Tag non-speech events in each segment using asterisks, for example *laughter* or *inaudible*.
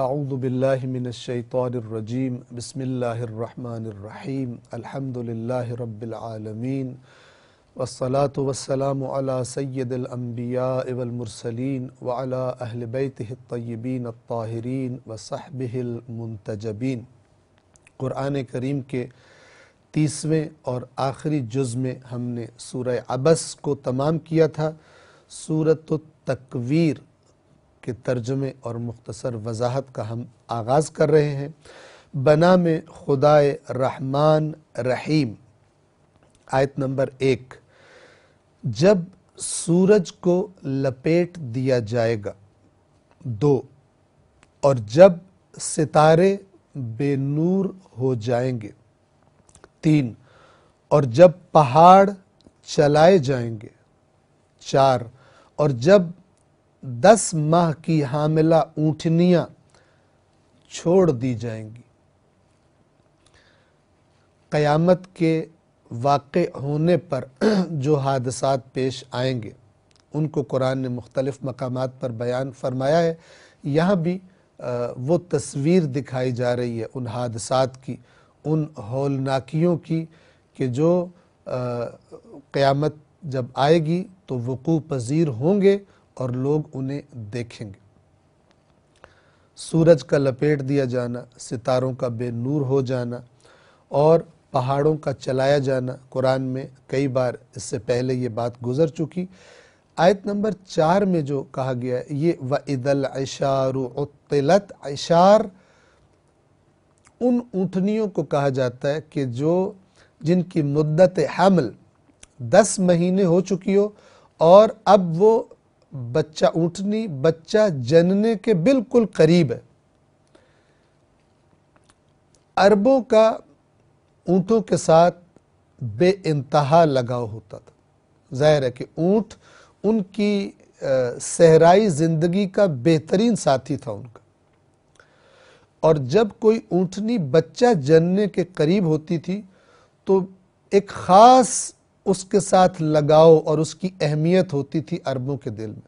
أعوذ بالله من الشيطان الرجيم بسم الله الرحمن الرحيم الحمد لله رب العالمين والصلاة والسلام على سيد الأنبياء والمرسلين وعلى أهل بيته الطيبين الطاهرين وصحبه المنتجبين قرآن کریم کے के اور آخری جز میں ہم نے سورہ عبس کو تمام کیا تھا سورة तकवीर के तर्जमे और मुख्तसर वजाहत का हम आगाज़ कर रहे हैं बना में खुदाए रहमान रहीम आयत नंबर एक जब सूरज को लपेट दिया जाएगा दो और जब सितारे बेनूर हो जाएंगे तीन और जब पहाड़ चलाए जाएंगे चार और जब दस माह की हामिला ऊँटनियाँ छोड़ दी जाएंगी क़यामत के वाक़ होने पर *clears throat* जो हादसा पेश आएंगे उनको कुरान ने मुख्तलिफ़ मकाम पर बयान फरमाया है यहाँ भी वो तस्वीर दिखाई जा रही है उन हादसा की उन हौलनाकियों की कि जो क़यामत जब आएगी तो वक़ू पजीर होंगे और लोग उन्हें देखेंगे सूरज का लपेट दिया जाना सितारों का बेनूर हो जाना और पहाड़ों का चलाया जाना कुरान में कई बार इससे पहले ये बात गुजर चुकी आयत नंबर चार में जो कहा गया है ये व इदल ऐशारुतलत ऐशार उन ऊँटनियों को कहा जाता है कि जो जिनकी मुद्दत हमल दस महीने हो चुकी हो और अब वो बच्चा ऊटनी बच्चा जनने के बिल्कुल करीब है अरबों का ऊंटों के साथ बे इंतहा लगाव होता था जाहिर है कि ऊंट उनकी सहराई ज़िंदगी का बेहतरीन साथी था उनका और जब कोई ऊंटनी बच्चा जनने के करीब होती थी तो एक ख़ास उसके साथ लगाव और उसकी अहमियत होती थी अरबों के दिल में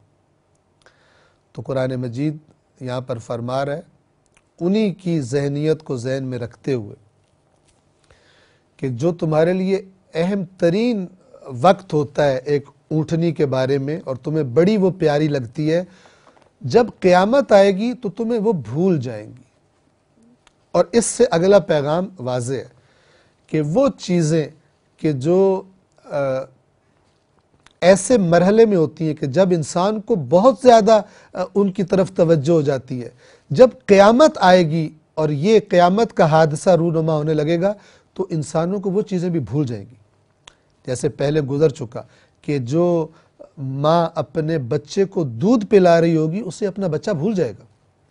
तो कुरान मजीद यहाँ पर फरमा रहा है उन्हीं की जहनीत को जहन में रखते हुए कि जो तुम्हारे लिए अहम तरीन वक्त होता है एक ऊँटनी के बारे में और तुम्हें बड़ी वो प्यारी लगती है जब क्यामत आएगी तो तुम्हें वो भूल जाएंगी और इससे अगला पैगाम वाज है कि वो चीज़ें कि जो ऐसे मरहले में होती हैं कि जब इंसान को बहुत ज़्यादा उनकी तरफ तवज्जो हो जाती है जब क़यामत आएगी और ये क़यामत का हादसा रूनुमा होने लगेगा तो इंसानों को वो चीज़ें भी भूल जाएंगी जैसे पहले गुजर चुका कि जो माँ अपने बच्चे को दूध पिला रही होगी उसे अपना बच्चा भूल जाएगा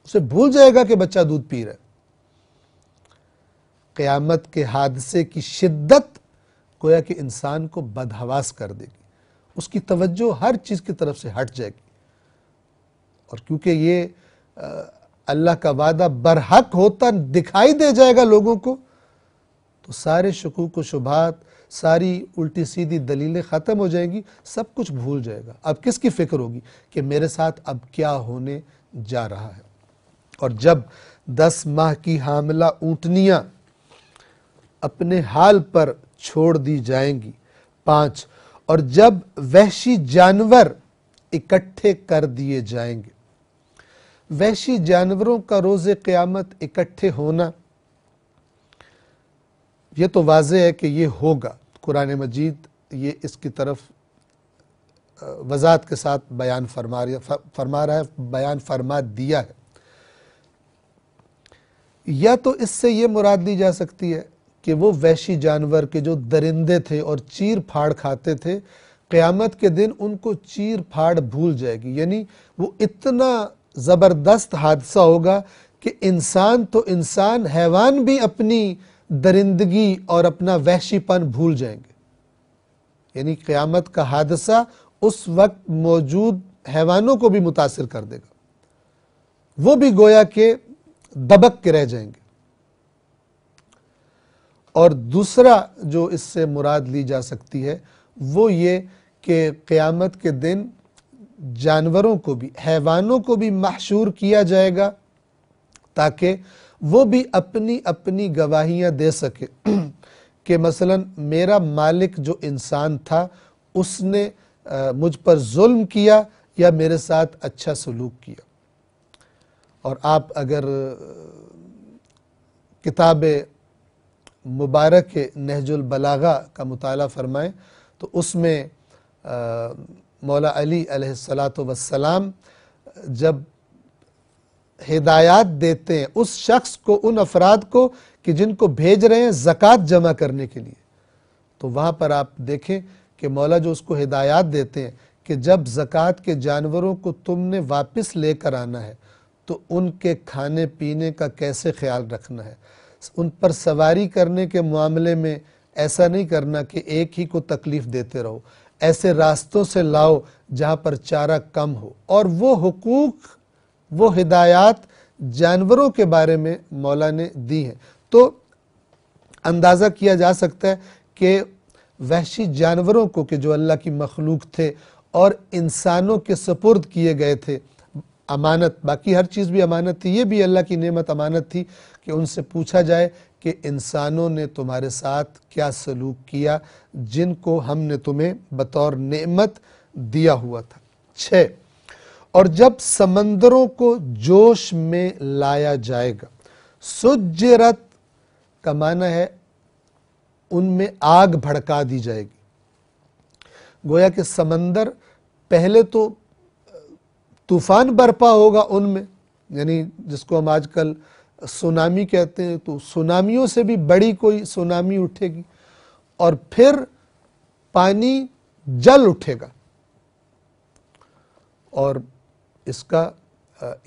उसे भूल जाएगा कि बच्चा दूध पी रहा है क़यामत के हादसे की शिद्दत गोया कि इंसान को बदहवास कर देगी उसकी तवज्जो हर चीज़ की तरफ से हट जाएगी और क्योंकि ये अल्लाह का वादा बरहक होता दिखाई दे जाएगा लोगों को तो सारे शकूक शुभात सारी उल्टी सीधी दलीलें ख़त्म हो जाएंगी सब कुछ भूल जाएगा अब किसकी फ़िक्र होगी कि मेरे साथ अब क्या होने जा रहा है और जब दस माह की हामला ऊँटनियाँ अपने हाल पर छोड़ दी जाएंगी पांच और जब वैशी जानवर इकट्ठे कर दिए जाएंगे वहशी जानवरों का रोज़ क्यामत इकट्ठे होना यह तो वाज है कि यह होगा कुरान मजीद ये इसकी तरफ वजात के साथ बयान फरमा फरमा रहा है बयान फरमा दिया है या तो इससे यह मुराद ली जा सकती है कि वो वैशी जानवर के जो दरिंदे थे और चीर फाड़ खाते थे क़यामत के दिन उनको चीर फाड़ भूल जाएगी यानी वो इतना ज़बरदस्त हादसा होगा कि इंसान तो इंसान हैवान भी अपनी दरिंदगी और अपना वहशीपन भूल जाएंगे यानी क़यामत का हादसा उस वक्त मौजूद हैवानों को भी मुतासर कर देगा वो भी गोया के दबक के रह जाएंगे और दूसरा जो इससे मुराद ली जा सकती है वो ये कि क़यामत के दिन जानवरों को भी हैवानों को भी महशूर किया जाएगा ताकि वो भी अपनी अपनी गवाहियाँ दे सके *clears throat* कि मसलन मेरा मालिक जो इंसान था उसने आ, मुझ पर जुल्म किया या मेरे साथ अच्छा सलूक किया और आप अगर किताबें मुबारक नहजुलबलागा का मताल फ़रमाएँ तो उसमें मौला अली सलात वसलाम जब हिदायत देते हैं उस शख्स को उन अफराद को कि जिनको भेज रहे हैं ज़क़़त जमा करने के लिए तो वहाँ पर आप देखें कि मौला जो उसको हिदायत देते हैं कि जब ज़क़़त के जानवरों को तुमने वापस लेकर आना है तो उनके खाने पीने का कैसे ख्याल रखना है उन पर सवारी करने के मामले में ऐसा नहीं करना कि एक ही को तकलीफ देते रहो ऐसे रास्तों से लाओ जहाँ पर चारा कम हो और वो हकूक वो हिदायत जानवरों के बारे में मौला ने दी है तो अंदाज़ा किया जा सकता है कि वहशी जानवरों को कि जो अल्लाह की मखलूक थे और इंसानों के सपुर्द किए गए थे अमानत बाकी हर चीज़ भी अमानत थी ये भी अल्लाह की नेमत अमानत थी कि उनसे पूछा जाए कि इंसानों ने तुम्हारे साथ क्या सलूक किया जिनको हमने तुम्हें बतौर नेमत दिया हुआ था छ और जब समंदरों को जोश में लाया जाएगा सुजरत का माना है उनमें आग भड़का दी जाएगी गोया के समंदर पहले तो तूफान बर्पा होगा उनमें यानी जिसको हम आजकल कल सुनामी कहते हैं तो सुनामियों से भी बड़ी कोई सुनामी उठेगी और फिर पानी जल उठेगा और इसका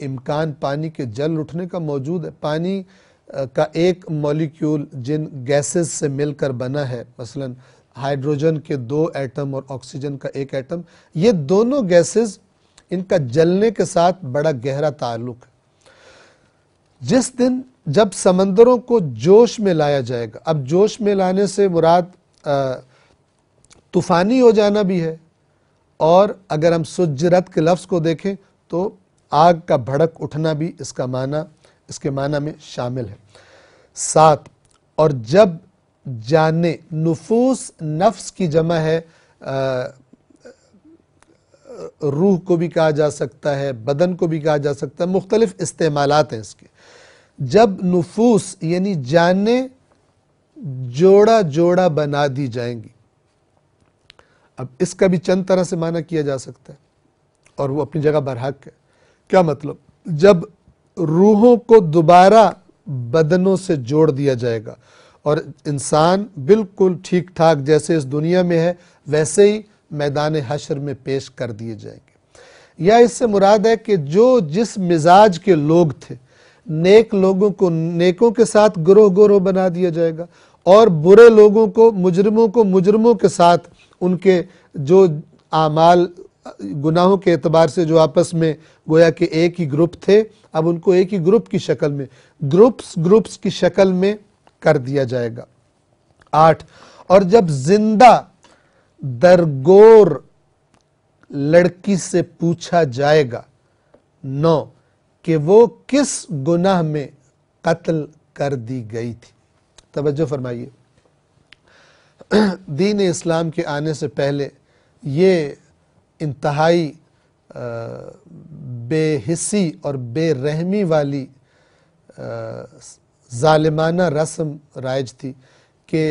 इम्कान पानी के जल उठने का मौजूद है पानी का एक मॉलिक्यूल जिन गैसेस से मिलकर बना है मसलन हाइड्रोजन के दो एटम और ऑक्सीजन का एक एटम ये दोनों गैसेस इनका जलने के साथ बड़ा गहरा ताल्लुक है जिस दिन जब समंदरों को जोश में लाया जाएगा अब जोश में लाने से मुराद तूफ़ानी हो जाना भी है और अगर हम सुजरत के लफ्ज़ को देखें तो आग का भड़क उठना भी इसका माना इसके माना में शामिल है सात और जब जाने नफूस नफ्स की जमा है आ, रूह को भी कहा जा सकता है बदन को भी कहा जा सकता है मुख्तलिफ इस्तेमाल हैं इसके जब नफूस यानी जाने जोड़ा जोड़ा बना दी जाएंगी अब इसका भी चंद तरह से माना किया जा सकता है और वो अपनी जगह बरहक है क्या मतलब जब रूहों को दोबारा बदनों से जोड़ दिया जाएगा और इंसान बिल्कुल ठीक ठाक जैसे इस दुनिया में है वैसे ही मैदान हशर में पेश कर दिए जाएंगे या इससे मुराद है कि जो जिस मिजाज के लोग थे नेक लोगों को नेकों के साथ ग्रोह गोरोह बना दिया जाएगा और बुरे लोगों को मुजरमों को मुजरमों के साथ उनके जो आमाल गुनाहों के अतबार से जो आपस में गोया के एक ही ग्रुप थे अब उनको एक ही ग्रुप की शक्ल में ग्रुप्स ग्रुप्स की शक्ल में कर दिया जाएगा आठ और जब जिंदा दरगोर लड़की से पूछा जाएगा नौ कि वो किस गुनाह में कत्ल कर दी गई थी तवज्जो फरमाइए *clears throat* दीन इस्लाम के आने से पहले ये इंतहाई बेहिसी और बेरहमी वाली ालिमाना रस्म राइज थी कि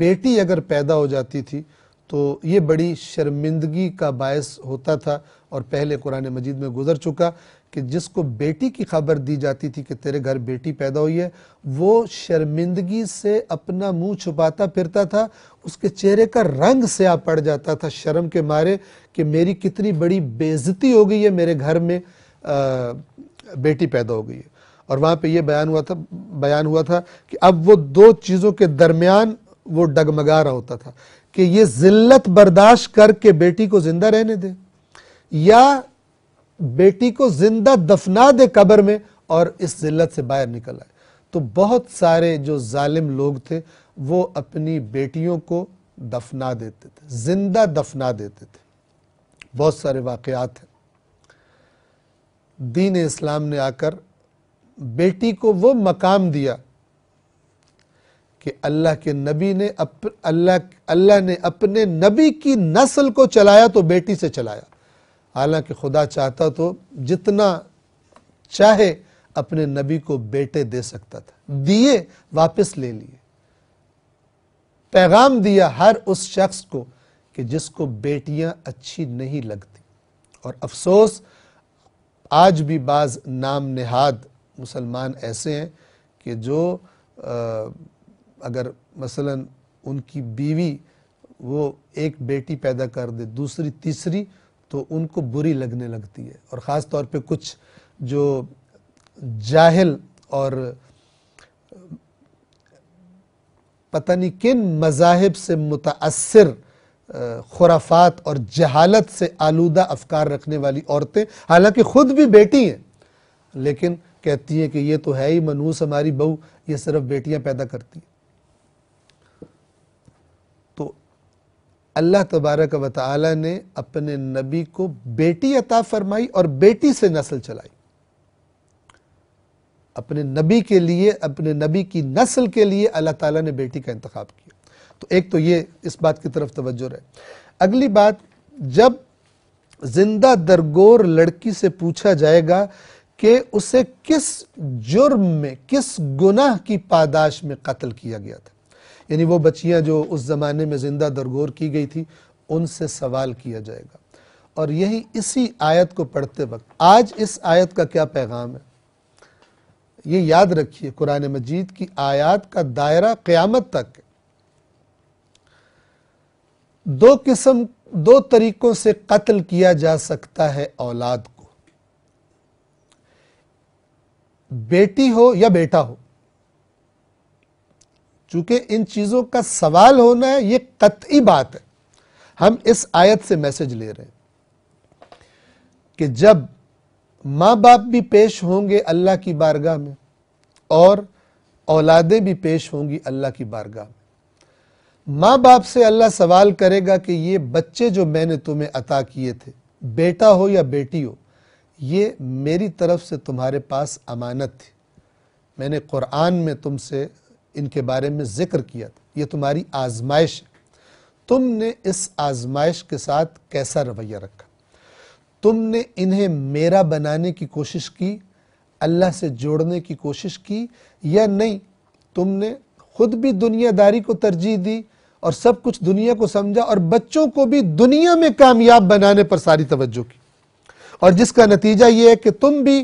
बेटी अगर पैदा हो जाती थी तो ये बड़ी शर्मिंदगी का बायस होता था और पहले कुरान मजीद में गुजर चुका कि जिसको बेटी की खबर दी जाती थी कि तेरे घर बेटी पैदा हुई है वो शर्मिंदगी से अपना मुंह छुपाता फिरता था उसके चेहरे का रंग स्या पड़ जाता था शर्म के मारे कि मेरी कितनी बड़ी बेजती हो गई है मेरे घर में आ, बेटी पैदा हो गई है और वहाँ पे ये बयान हुआ था बयान हुआ था कि अब वो दो चीज़ों के दरमियान वो डगमगा रहा होता था कि ये जिल्लत बर्दाश्त करके बेटी को जिंदा रहने दे या बेटी को जिंदा दफना दे कब्र में और इस जिल्लत से बाहर निकल आए तो बहुत सारे जो जालिम लोग थे वो अपनी बेटियों को दफना देते थे जिंदा दफना देते थे बहुत सारे वाकयात हैं दीन इस्लाम ने आकर बेटी को वो मकाम दिया कि अल्लाह के नबी ने अप, अल्लाह अल्लाह ने अपने नबी की नस्ल को चलाया तो बेटी से चलाया हालांकि खुदा चाहता तो जितना चाहे अपने नबी को बेटे दे सकता था दिए वापस ले लिए पैगाम दिया हर उस शख्स को कि जिसको बेटियां अच्छी नहीं लगती और अफसोस आज भी बाज नाम नहाद मुसलमान ऐसे हैं कि जो आ, अगर मसलन उनकी बीवी वो एक बेटी पैदा कर दे दूसरी तीसरी तो उनको बुरी लगने लगती है और ख़ास तौर पे कुछ जो जाहिल और पता नहीं किन मजाहब से मुतासर खुराफात और जहालत से आलूदा अफकार रखने वाली औरतें हालांकि ख़ुद भी बेटी हैं लेकिन कहती हैं कि ये तो है ही मनूस हमारी बहू ये सिर्फ बेटियां पैदा करती हैं अल्लाह तबारक व ताली ने अपने नबी को बेटी अता फरमाई और बेटी से नस्ल चलाई अपने नबी के लिए अपने नबी की नस्ल के लिए अल्लाह ताला ने बेटी का इंतखब किया तो एक तो ये इस बात की तरफ तवज्जो रहे अगली बात जब जिंदा दरगोर लड़की से पूछा जाएगा कि उसे किस जुर्म में किस गुनाह की पादाश में कत्ल किया गया था यानी वो बच्चियां जो उस ज़माने में ज़िंदा दरगोर की गई थी उनसे सवाल किया जाएगा और यही इसी आयत को पढ़ते वक्त आज इस आयत का क्या पैगाम है ये याद रखिए कुरान मजीद की आयत का दायरा क्यामत तक है दो किस्म दो तरीक़ों से कत्ल किया जा सकता है औलाद को बेटी हो या बेटा हो चूंकि इन चीज़ों का सवाल होना है ये कतई बात है हम इस आयत से मैसेज ले रहे हैं कि जब मां बाप भी पेश होंगे अल्लाह की बारगाह में और औलादें भी पेश होंगी अल्लाह की बारगाह में मां बाप से अल्लाह सवाल करेगा कि ये बच्चे जो मैंने तुम्हें अता किए थे बेटा हो या बेटी हो ये मेरी तरफ से तुम्हारे पास अमानत थी मैंने कुरान में तुमसे इनके बारे में ज़िक्र किया था ये तुम्हारी आजमाइश है तुमने इस आजमाइश के साथ कैसा रवैया रखा तुमने इन्हें मेरा बनाने की कोशिश की अल्लाह से जोड़ने की कोशिश की या नहीं तुमने खुद भी दुनियादारी को तरजीह दी और सब कुछ दुनिया को समझा और बच्चों को भी दुनिया में कामयाब बनाने पर सारी तवज्जो की और जिसका नतीजा यह है कि तुम भी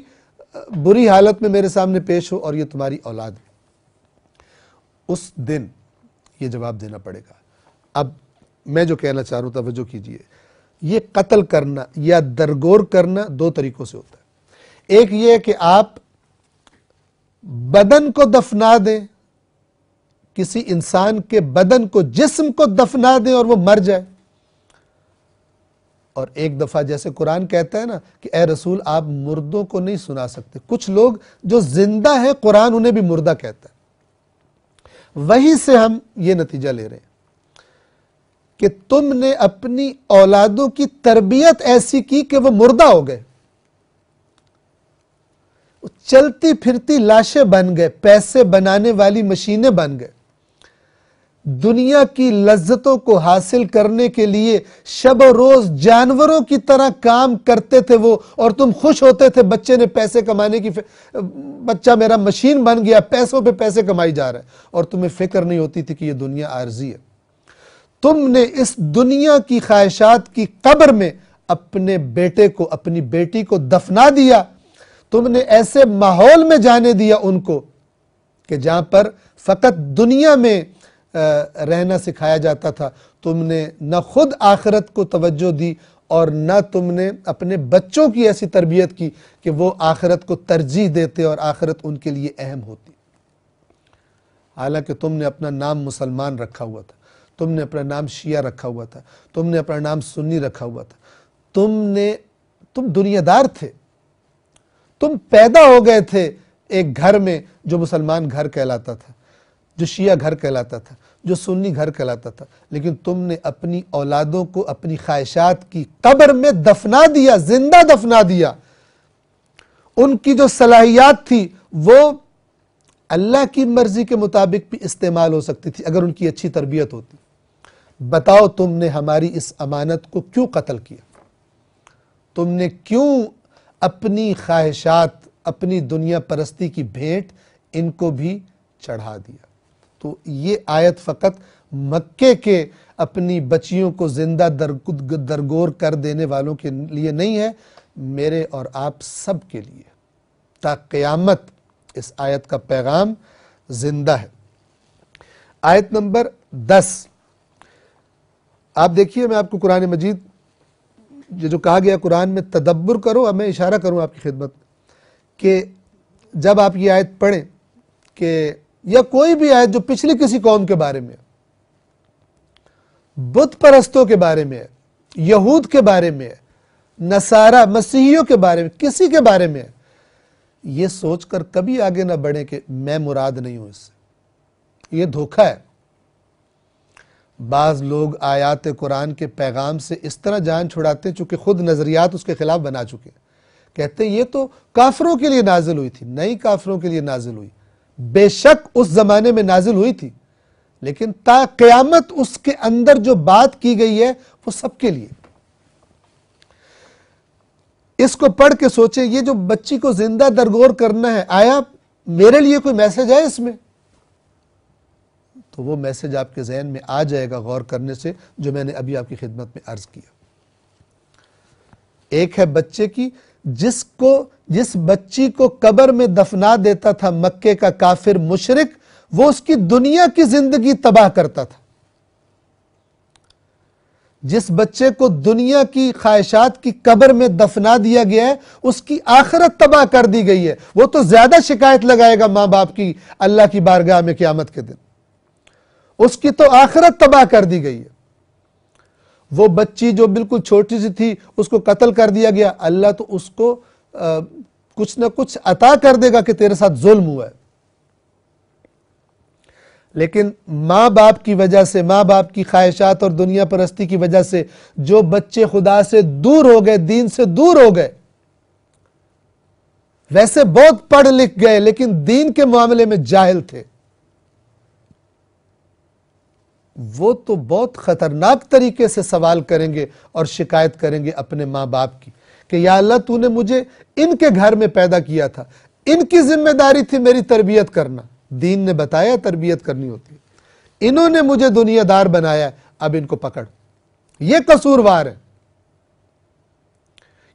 बुरी हालत में मेरे सामने पेश हो और यह तुम्हारी औलाद है उस दिन ये जवाब देना पड़ेगा अब मैं जो कहना चाह रहा हूं तवज्जो कीजिए ये कत्ल करना या दरगोर करना दो तरीक़ों से होता है एक ये कि आप बदन को दफना दें किसी इंसान के बदन को जिस्म को दफना दें और वो मर जाए और एक दफ़ा जैसे कुरान कहता है ना कि ए रसूल आप मुर्दों को नहीं सुना सकते कुछ लोग जो जिंदा है कुरान उन्हें भी मुर्दा कहता है वहीं से हम ये नतीजा ले रहे हैं कि तुमने अपनी औलादों की तरबियत ऐसी की कि वो मुर्दा हो गए चलती फिरती लाशें बन गए पैसे बनाने वाली मशीनें बन गए दुनिया की लज्जतों को हासिल करने के लिए शब रोज जानवरों की तरह काम करते थे वो और तुम खुश होते थे बच्चे ने पैसे कमाने की बच्चा मेरा मशीन बन गया पैसों पे पैसे कमाई जा रहा है और तुम्हें फिक्र नहीं होती थी कि ये दुनिया आर्जी है तुमने इस दुनिया की ख्वाहिशात की कब्र में अपने बेटे को अपनी बेटी को दफना दिया तुमने ऐसे माहौल में जाने दिया उनको कि जहां पर फकत दुनिया में रहना सिखाया जाता था तुमने न खुद आखरत को तवज्जो दी और न तुमने अपने बच्चों की ऐसी तरबियत की कि वो आखरत को तरजीह देते और आखिरत उनके लिए अहम होती हालांकि तुमने अपना नाम मुसलमान रखा हुआ था तुमने अपना नाम शिया रखा हुआ था तुमने अपना नाम सुन्नी रखा हुआ था तुमने तुम दुनियादार थे तुम पैदा हो गए थे एक घर में जो मुसलमान घर कहलाता था जो शिया घर कहलाता था जो सुन्नी घर कहलाता था लेकिन तुमने अपनी औलादों को अपनी ख्वाहिशात की कब्र में दफना दिया जिंदा दफना दिया उनकी जो सलाहियात थी वो अल्लाह की मर्जी के मुताबिक भी इस्तेमाल हो सकती थी अगर उनकी अच्छी तरबियत होती बताओ तुमने हमारी इस अमानत को क्यों कत्ल किया तुमने क्यों अपनी ख्वाहिशात अपनी दुनिया परस्ती की भेंट इनको भी चढ़ा दिया तो ये आयत फ़कत मक्के के अपनी बच्चियों को ज़िंदा दरगोर कर देने वालों के लिए नहीं है मेरे और आप सब के लिए ताकयामत इस आयत का पैगाम ज़िंदा है आयत नंबर दस आप देखिए मैं आपको कुरान मजीद ये जो कहा गया कुरान में तदब्बर करो अब मैं इशारा करूं आपकी खिदमत कि जब आप ये आयत पढ़ें कि या कोई भी आयत जो पिछली किसी कौम के बारे में बुत परस्तों के बारे में यहूद के बारे में नसारा मसीहियों के बारे में किसी के बारे में यह सोचकर कभी आगे ना बढ़े कि मैं मुराद नहीं हूं इससे यह धोखा है बाज लोग आयात कुरान के पैगाम से इस तरह जान छुड़ाते हैं चूंकि खुद नज़रियात उसके खिलाफ बना चुके हैं कहते ये तो काफरों के लिए नाजिल हुई थी नई काफरों के लिए नाजिल हुई बेशक उस जमाने में नाजिल हुई थी लेकिन ता क़यामत उसके अंदर जो बात की गई है वो सबके लिए इसको पढ़ के सोचे ये जो बच्ची को जिंदा दरगोर करना है आया मेरे लिए कोई मैसेज है इसमें तो वो मैसेज आपके जहन में आ जाएगा गौर करने से जो मैंने अभी आपकी खिदमत में अर्ज किया एक है बच्चे की जिसको जिस बच्ची को कबर में दफना देता था मक्के का काफिर मुशरक वो उसकी दुनिया की जिंदगी तबाह करता था जिस बच्चे को दुनिया की ख्वाहिशात की कबर में दफना दिया गया है उसकी आखिरत तबाह कर दी गई है वो तो ज्यादा शिकायत लगाएगा मां बाप की अल्लाह की बारगाह में क्यामत के दिन उसकी तो आखिरत तबाह कर दी गई है वो बच्ची जो बिल्कुल छोटी सी थी उसको कत्ल कर दिया गया अल्लाह तो उसको आ, कुछ ना कुछ अता कर देगा कि तेरे साथ जुल्म हुआ है लेकिन माँ बाप की वजह से माँ बाप की ख्वाहिशात और दुनिया परस्ती की वजह से जो बच्चे खुदा से दूर हो गए दीन से दूर हो गए वैसे बहुत पढ़ लिख गए लेकिन दीन के मामले में जाहिल थे वो तो बहुत ख़तरनाक तरीके से सवाल करेंगे और शिकायत करेंगे अपने माँ बाप की कि या अल्लाह तूने मुझे इनके घर में पैदा किया था इनकी जिम्मेदारी थी मेरी तरबियत करना दीन ने बताया तरबियत करनी होती है इन्होंने मुझे दुनियादार बनाया अब इनको पकड़ ये कसूरवार है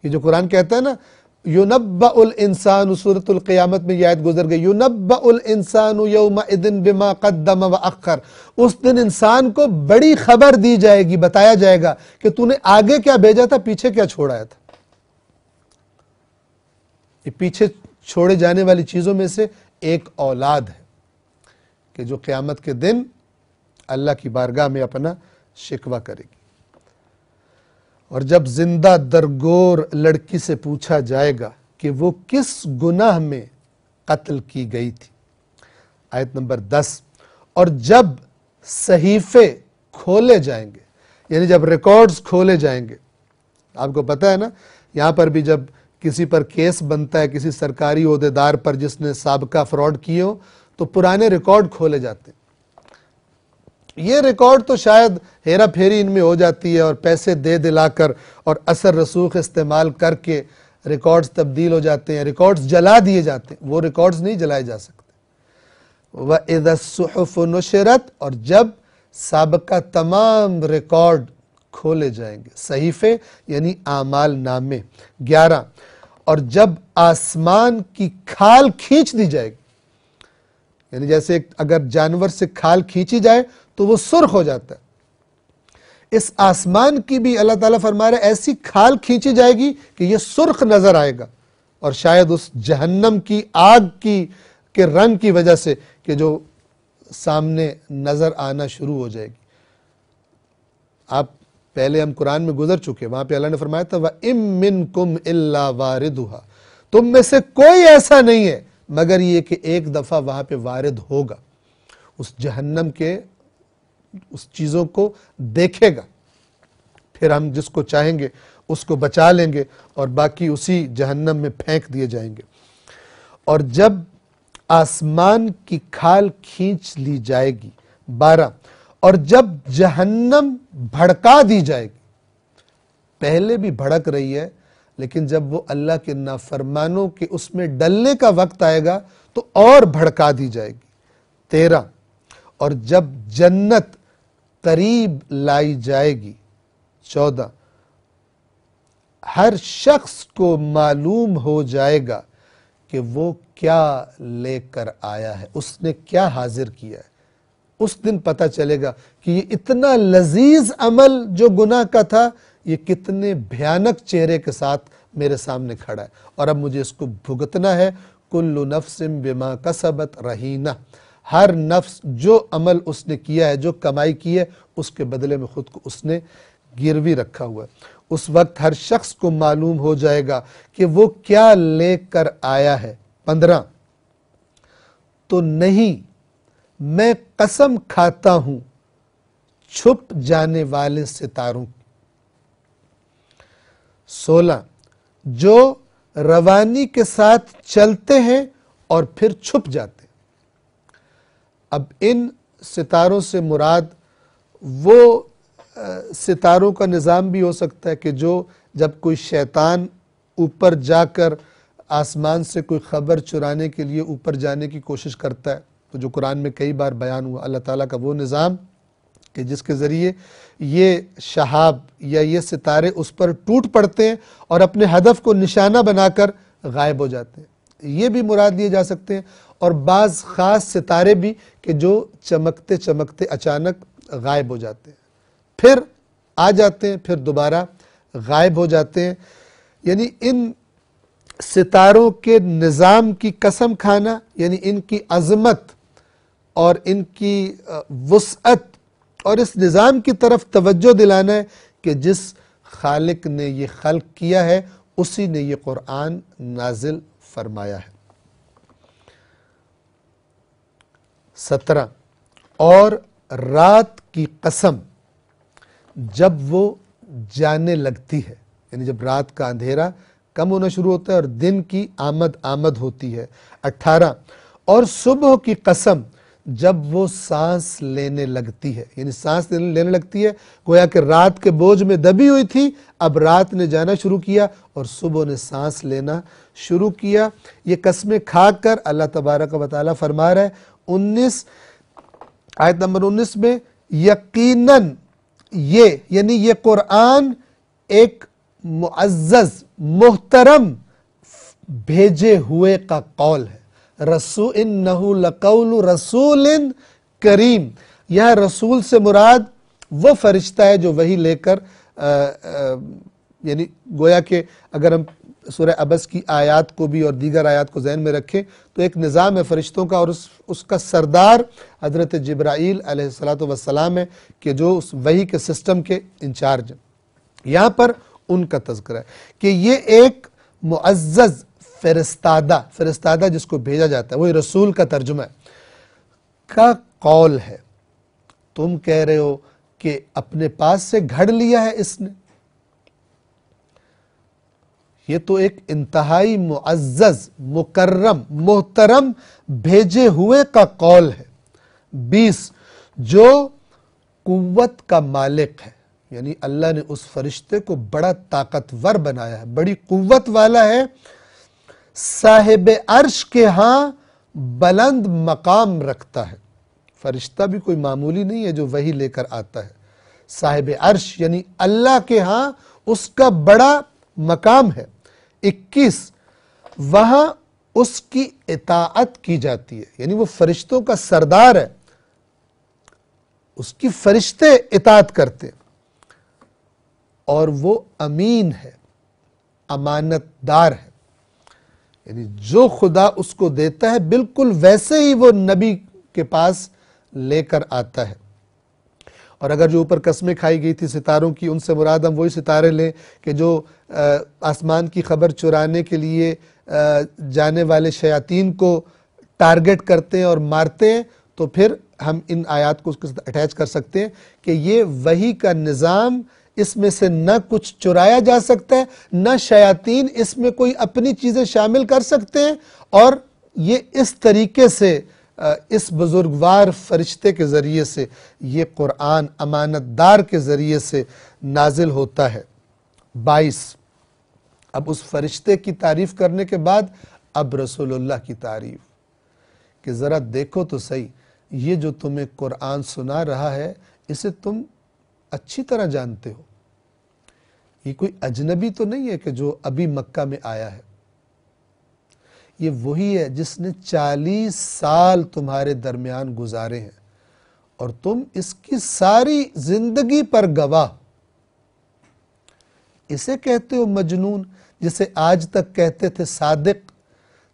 ये जो कुरान कहता है ना यूनबाउल इंसान सूरतुल क़यामत में यह गुजर गई उल इंसान यौमदिन बिमा कदम व अखर उस दिन इंसान को बड़ी खबर दी जाएगी बताया जाएगा कि तूने आगे क्या भेजा था पीछे क्या छोड़ाया था ये पीछे छोड़े जाने वाली चीज़ों में से एक औलाद है कि जो क़्यामत के दिन अल्लाह की बारगाह में अपना शिकवा करेगी और जब जिंदा दरगोर लड़की से पूछा जाएगा कि वो किस गुनाह में कत्ल की गई थी आयत नंबर दस और जब सहीफे खोले जाएंगे यानी जब रिकॉर्ड्स खोले जाएंगे आपको पता है ना यहां पर भी जब किसी पर केस बनता है किसी सरकारी अहदेदार पर जिसने सबका फ्रॉड किए हो तो पुराने रिकॉर्ड खोले जाते हैं ये रिकॉर्ड तो शायद हेरा फेरी इनमें हो जाती है और पैसे दे दिलाकर और असर रसूख इस्तेमाल करके रिकॉर्ड्स तब्दील हो जाते हैं रिकॉर्ड्स जला दिए जाते हैं वो रिकॉर्ड्स नहीं जलाए जा सकते व इदसहफ नशरत और जब सबका तमाम रिकॉर्ड खोले जाएंगे सहीफे यानी आमाल नामे ग्यारह और जब आसमान की खाल खींच दी जाएगी यानी जैसे अगर जानवर से खाल खींची जाए तो वो सुर्ख हो जाता है इस आसमान की भी अल्लाह ताला फरमा रहे ऐसी खाल खींची जाएगी कि ये सुर्ख नजर आएगा और शायद उस जहन्नम की आग की के रंग की वजह से कि जो सामने नजर आना शुरू हो जाएगी आप पहले हम कुरान में गुजर चुके वहां पे अल्लाह ने फरमाया था वह इम मिन कुम इल्ला तुम में से कोई ऐसा नहीं है मगर ये कि एक दफा वहां पे वारिद होगा उस जहन्नम के उस चीज़ों को देखेगा फिर हम जिसको चाहेंगे उसको बचा लेंगे और बाकी उसी जहन्नम में फेंक दिए जाएंगे और जब आसमान की खाल खींच ली जाएगी बारह और जब जहन्नम भड़का दी जाएगी पहले भी भड़क रही है लेकिन जब वो अल्लाह के नाफरमानों के उसमें डलने का वक्त आएगा तो और भड़का दी जाएगी तेरह और जब जन्नत करीब लाई जाएगी चौदह हर शख्स को मालूम हो जाएगा कि वो क्या लेकर आया है उसने क्या हाजिर किया है उस दिन पता चलेगा कि ये इतना लजीज अमल जो गुनाह का था ये कितने भयानक चेहरे के साथ मेरे सामने खड़ा है और अब मुझे इसको भुगतना है कुल्लु नफ्सिम बिमा कसबत रहीना हर नफ्स जो अमल उसने किया है जो कमाई की है उसके बदले में ख़ुद को उसने गिरवी रखा हुआ है उस वक्त हर शख्स को मालूम हो जाएगा कि वो क्या लेकर आया है पंद्रह तो नहीं मैं कसम खाता हूं छुप जाने वाले सितारों की सोलह जो रवानी के साथ चलते हैं और फिर छुप जाते अब इन सितारों से मुराद वो सितारों का निज़ाम भी हो सकता है कि जो जब कोई शैतान ऊपर जाकर आसमान से कोई ख़बर चुराने के लिए ऊपर जाने की कोशिश करता है तो जो कुरान में कई बार बयान हुआ अल्लाह ताला का वो निज़ाम कि जिसके ज़रिए ये शहाब या ये सितारे उस पर टूट पड़ते हैं और अपने हदफ को निशाना बनाकर गायब हो जाते हैं ये भी मुराद लिए जा सकते हैं और बाज़ ख़ास सितारे भी कि जो चमकते चमकते अचानक गायब हो जाते हैं फिर आ जाते हैं फिर दोबारा गायब हो जाते हैं यानी इन सितारों के निज़ाम की कसम खाना यानी इनकी अजमत और इनकी वसअत और इस निज़ाम की तरफ तवज्जो दिलाना है कि जिस खालिक ने ये खल्क किया है उसी ने ये कुरान नाजिल फरमाया है सत्रह और रात की कसम जब वो जाने लगती है यानी जब रात का अंधेरा कम होना शुरू होता है और दिन की आमद आमद होती है अट्ठारह और सुबह की कसम जब वो सांस लेने लगती है यानी सांस लेने लगती है गोया कि रात के बोझ में दबी हुई थी अब रात ने जाना शुरू किया और सुबह ने सांस लेना शुरू किया ये कस्में खाकर अल्लाह तबारक बताल फरमा रहा है उन्नीस आयत नंबर उन्नीस में यकीनन ये यानी ये कुरान एक मुआज़ मोहतरम भेजे हुए का कौल है रसू इन रसूल इन करीम यह रसूल से मुराद वो फरिश्ता है जो वही लेकर यानी गोया के अगर हम सुरह अबस की आयात को भी और दीगर आयात को जहन में रखें तो एक निज़ाम है फरिश्तों का और उस उसका सरदार हज़रत जब्राईल सलाम है कि जो उस वही के सिस्टम के इंचार्ज हैं यहाँ पर उनका तस्कर है कि ये एक मुआज़ फरिस्तादा फरिस्तादा जिसको भेजा जाता है वही रसूल का तर्जुमा का कौल है तुम कह रहे हो कि अपने पास से घड़ लिया है इसने ये तो एक इंतहाई मुआज़ मुकर्रम मोहतरम भेजे हुए का कौल है बीस जो कुत का मालिक है यानी अल्लाह ने उस फरिश्ते को बड़ा ताकतवर बनाया है बड़ी कुत वाला है साहेब अर्श के यहाँ बुलंद मकाम रखता है फरिश्ता भी कोई मामूली नहीं है जो वही लेकर आता है साहेब अर्श यानी अल्लाह के यहाँ उसका बड़ा मकाम है इक्कीस वहाँ उसकी इताअत की जाती है यानी वो फरिश्तों का सरदार है उसकी फरिश्ते इतात करते और वो अमीन है अमानतदार है यानी जो खुदा उसको देता है बिल्कुल वैसे ही वो नबी के पास लेकर आता है और अगर जो ऊपर कस्में खाई गई थी सितारों की उनसे मुराद हम वही सितारे लें कि जो आसमान की खबर चुराने के लिए जाने वाले शयातीन को टारगेट करते हैं और मारते हैं तो फिर हम इन आयात को उसके साथ अटैच कर सकते हैं कि ये वही का निज़ाम इसमें से न कुछ चुराया जा सकता है न शयातीन इसमें कोई अपनी चीज़ें शामिल कर सकते हैं और ये इस तरीके से इस बुज़ुर्गवार फरिश्ते के ज़रिए से ये कुरान अमानतदार के ज़रिए से नाजिल होता है बाईस अब उस फरिश्ते की तारीफ़ करने के बाद अब रसूलुल्लाह की तारीफ़ कि ज़रा देखो तो सही ये जो तुम्हें कुरान सुना रहा है इसे तुम अच्छी तरह जानते हो ये कोई अजनबी तो नहीं है कि जो अभी मक्का में आया है ये वही है जिसने 40 साल तुम्हारे दरमियान गुजारे हैं और तुम इसकी सारी जिंदगी पर गवाह इसे कहते हो मजनून जिसे आज तक कहते थे सादिक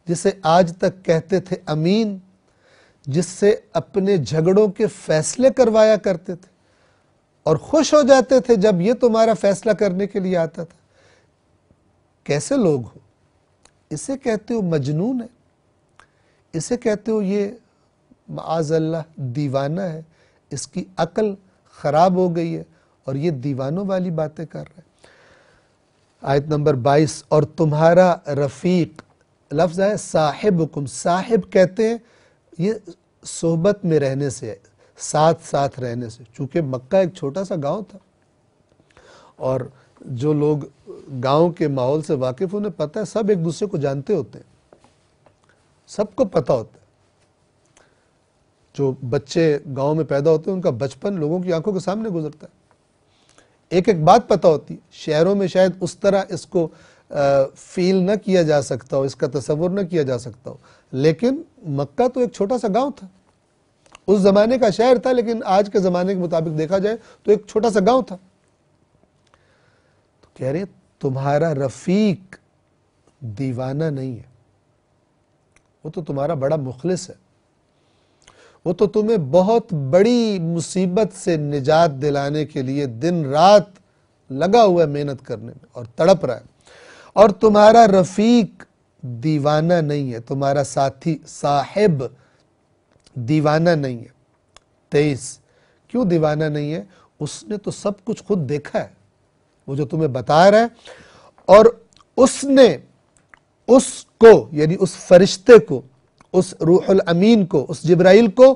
जिसे आज तक कहते थे अमीन जिससे अपने झगड़ों के फैसले करवाया करते थे और खुश हो जाते थे जब ये तुम्हारा फैसला करने के लिए आता था कैसे लोग हो इसे कहते हो मजनून है इसे कहते हो ये माजल्ला दीवाना है इसकी अकल ख़राब हो गई है और ये दीवानों वाली बातें कर रहे हैं आयत नंबर 22 और तुम्हारा रफ़ीक लफ्ज़ है साहिब हुकुम साहिब कहते हैं ये सोहबत में रहने से है साथ साथ रहने से चूंकि मक्का एक छोटा सा गांव था और जो लोग गांव के माहौल से वाकिफ उन्हें पता है सब एक दूसरे को जानते होते हैं सबको पता होता है जो बच्चे गांव में पैदा होते हैं उनका बचपन लोगों की आंखों के सामने गुजरता है एक एक बात पता होती है शहरों में शायद उस तरह इसको आ, फील ना किया जा सकता हो इसका तस्वुर ना किया जा सकता हो लेकिन मक्का तो एक छोटा सा गांव था उस ज़माने का शहर था लेकिन आज के ज़माने के मुताबिक देखा जाए तो एक छोटा सा गांव था तो कह रहे तुम्हारा रफ़ीक दीवाना नहीं है वो तो तुम्हारा बड़ा मुखलिस है वो तो तुम्हें बहुत बड़ी मुसीबत से निजात दिलाने के लिए दिन रात लगा हुआ है मेहनत करने में और तड़प रहा है और तुम्हारा रफ़ीक दीवाना नहीं है तुम्हारा साथी साहेब दीवाना नहीं है तेईस क्यों दीवाना नहीं है उसने तो सब कुछ खुद देखा है वो जो तुम्हें बता रहा है और उसने उसको यानी उस फरिश्ते को उस रूहुल अमीन को उस जिब्राइल को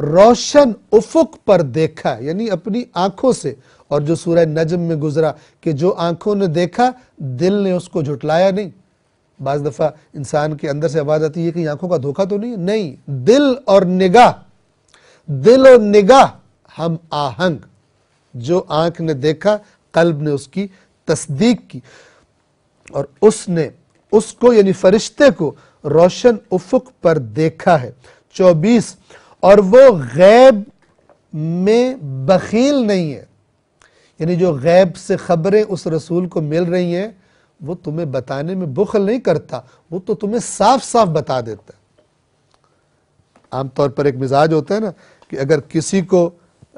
रोशन उफुक पर देखा यानी अपनी आंखों से और जो सूरह नजम में गुजरा कि जो आंखों ने देखा दिल ने उसको झुटलाया नहीं बज दफ़ा इंसान के अंदर से आवाज़ आती है कि आंखों का धोखा तो नहीं नहीं दिल और निगाह दिल और निगाह हम आहंग जो आंख ने देखा कल्ब ने उसकी तस्दीक की और उसने उसको यानी फरिश्ते को रोशन उफुक पर देखा है चौबीस और वो गैब में बखील नहीं है यानी जो गैब से खबरें उस रसूल को मिल रही हैं वो तुम्हें बताने में बुखल नहीं करता वो तो तुम्हें साफ साफ बता देता है आमतौर पर एक मिजाज होता है ना कि अगर किसी को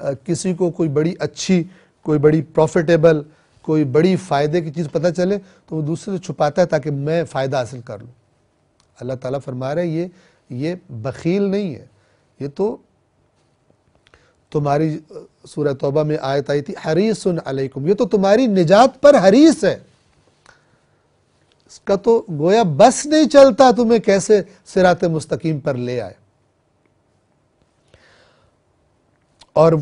आ, किसी को कोई बड़ी अच्छी कोई बड़ी प्रॉफिटेबल कोई बड़ी फ़ायदे की चीज़ पता चले तो वो दूसरे से छुपाता है ताकि मैं फ़ायदा हासिल कर लूँ अल्लाह ताला फरमा रहा है ये ये बखील नहीं है ये तो तुम्हारी सूरह तौबा में आयत आई थी हरीसुन अलैकुम ये तो तुम्हारी निजात पर हरीस है इसका तो गोया बस नहीं चलता तुम्हें कैसे सिरात मुस्तकीम पर ले आए और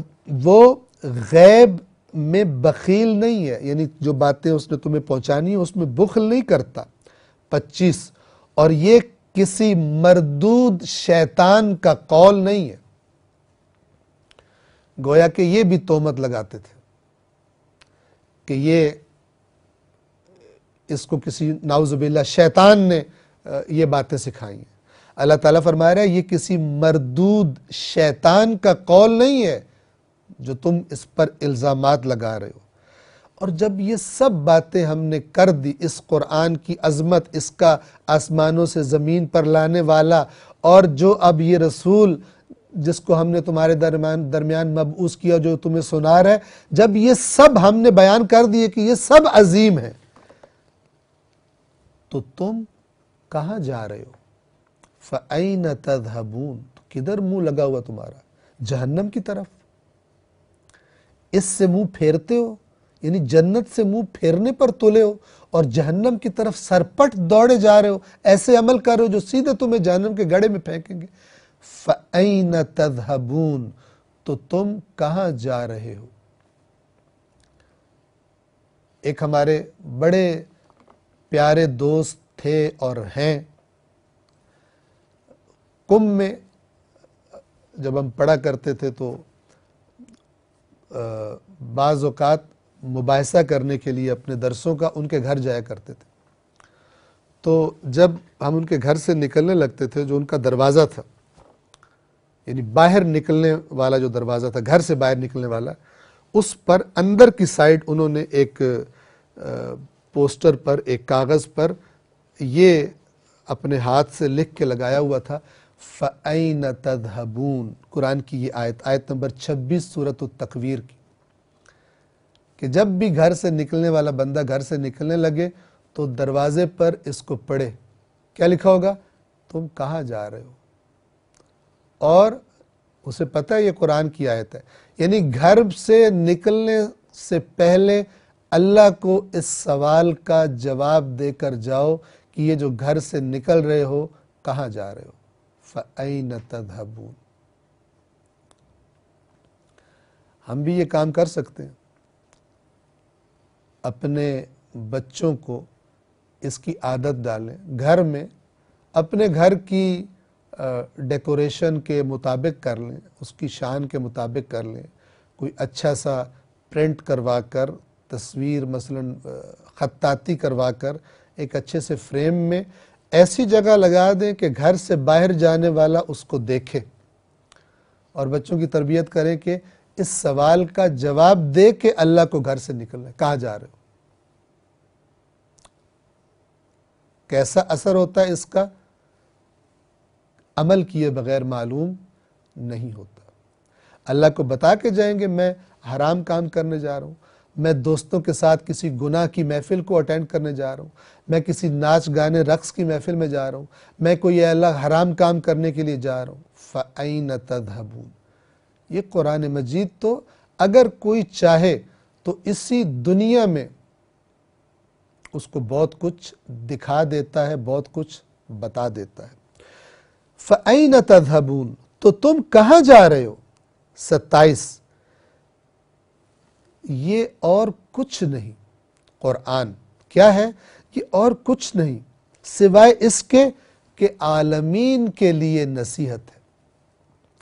वो गैब में बखील नहीं है यानी जो बातें उसने तुम्हें पहुंचानी है उसमें बुखल नहीं करता पच्चीस और ये किसी मरदूद शैतान का कौल नहीं है गोया के ये भी तोहमत लगाते थे कि ये इसको किसी नाउज़बिल्ला शैतान ने ये बातें सिखाई हैं अल्लाह ताला फरमा रहा है ये किसी मरदूद शैतान का कौल नहीं है जो तुम इस पर इल्ज़ाम लगा रहे हो और जब ये सब बातें हमने कर दी इस कुरान की अजमत इसका आसमानों से ज़मीन पर लाने वाला और जो अब ये रसूल जिसको हमने तुम्हारे दरम्यान दरमियान मबूस किया जो तुम्हें सुना रहा है जब ये सब हमने बयान कर दिए कि ये सब अजीम है तो तुम कहां जा रहे हो फून तो किधर मुंह लगा हुआ तुम्हारा जहन्नम की तरफ इससे मुंह फेरते हो यानी जन्नत से मुंह फेरने पर तुले हो और जहन्नम की तरफ सरपट दौड़े जा रहे हो ऐसे अमल कर रहे हो जो सीधे तुम्हें जहन्नम के गड़े में फेंकेंगे फ़ैन तदहबून तो तुम कहां जा रहे हो एक हमारे बड़े प्यारे दोस्त थे और हैं कुंभ में जब हम पढ़ा करते थे तो बाज़ात मुबासा करने के लिए अपने दरसों का उनके घर जाया करते थे तो जब हम उनके घर से निकलने लगते थे जो उनका दरवाज़ा था यानी बाहर निकलने वाला जो दरवाज़ा था घर से बाहर निकलने वाला उस पर अंदर की साइड उन्होंने एक पोस्टर पर एक कागज़ पर ये अपने हाथ से लिख के लगाया हुआ था फ़ैन तदहबून कुरान की ये आयत आयत नंबर 26 सूरत तकवीर की कि जब भी घर से निकलने वाला बंदा घर से निकलने लगे तो दरवाज़े पर इसको पढ़े क्या लिखा होगा तुम कहाँ जा रहे हो और उसे पता है ये कुरान की आयत है यानी घर से निकलने से पहले अल्लाह को इस सवाल का जवाब देकर जाओ कि ये जो घर से निकल रहे हो कहाँ जा रहे हो फ़ैन तदहबून हम भी ये काम कर सकते हैं अपने बच्चों को इसकी आदत डालें घर में अपने घर की डेकोरेशन के मुताबिक कर लें उसकी शान के मुताबिक कर लें कोई अच्छा सा प्रिंट करवा कर तस्वीर मसलन ख़त्ताती करवा कर एक अच्छे से फ्रेम में ऐसी जगह लगा दें कि घर से बाहर जाने वाला उसको देखे और बच्चों की तरबियत करें कि इस सवाल का जवाब दे के अल्लाह को घर से निकलना कहाँ जा रहे हो कैसा असर होता है इसका अमल किए बगैर मालूम नहीं होता अल्लाह को बता के जाएंगे मैं हराम काम करने जा रहा हूं मैं दोस्तों के साथ किसी गुनाह की महफिल को अटेंड करने जा रहा हूँ मैं किसी नाच गाने रक्स की महफिल में जा रहा हूँ मैं कोई अल्लाह हराम काम करने के लिए जा रहा हूँ फ़ैन ये कुरान मजीद तो अगर कोई चाहे तो इसी दुनिया में उसको बहुत कुछ दिखा देता है बहुत कुछ बता देता है फ़ैन तदहबून तो तुम कहाँ जा रहे हो सत्ताईस ये और कुछ नहीं क़ुरान क्या है ये और कुछ नहीं सिवाय इसके कि आलमीन के लिए नसीहत है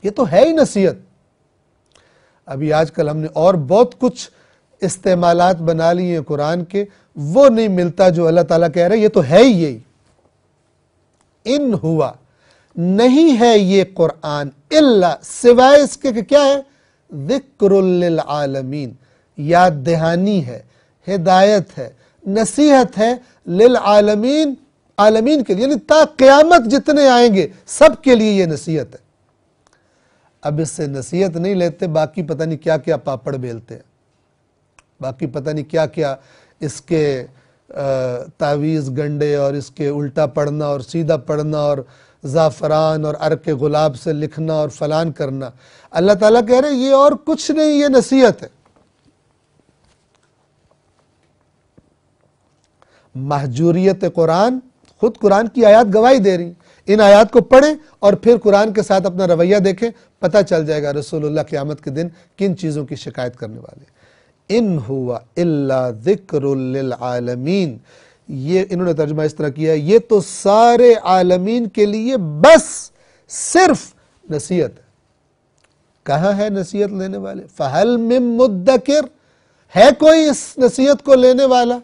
ये तो है ही नसीहत अभी आजकल हमने और बहुत कुछ इस्तेमाल बना लिए हैं कुरान के वो नहीं मिलता जो अल्लाह ताला कह रहे ये तो है ही यही इन हुआ नहीं है ये कुरान इल्ला सिवाय इसके कि क्या है जिक्र आलमीन याद दहानी है हिदायत है नसीहत है लिल आलमीन आलमीन के लिए यानी ता क्यामत जितने आएंगे सब के लिए यह नसीहत है अब इससे नसीहत नहीं लेते बाकी पता नहीं क्या क्या पापड़ बेलते हैं बाकी पता नहीं क्या क्या इसके तावीज़ गंडे और इसके उल्टा पढ़ना और सीधा पढ़ना और ज़ाफ़रान और के गुलाब से लिखना और फलान करना अल्लाह ताला कह रहे ये और कुछ नहीं ये नसीहत है महजूरियत कुरान खुद कुरान की आयत गवाही दे रही इन आयात को पढ़ें और फिर कुरान के साथ अपना रवैया देखें पता चल जाएगा रसूलुल्लाह क़यामत के दिन किन चीज़ों की शिकायत करने वाले इन हुआ इल्ला ये इन्होंने तर्जमा इस तरह किया ये तो सारे आलमीन के लिए बस सिर्फ नसीहत है कहाँ है नसीहत लेने वाले फ़हल में मुद्दकिर है कोई इस नसीहत को लेने वाला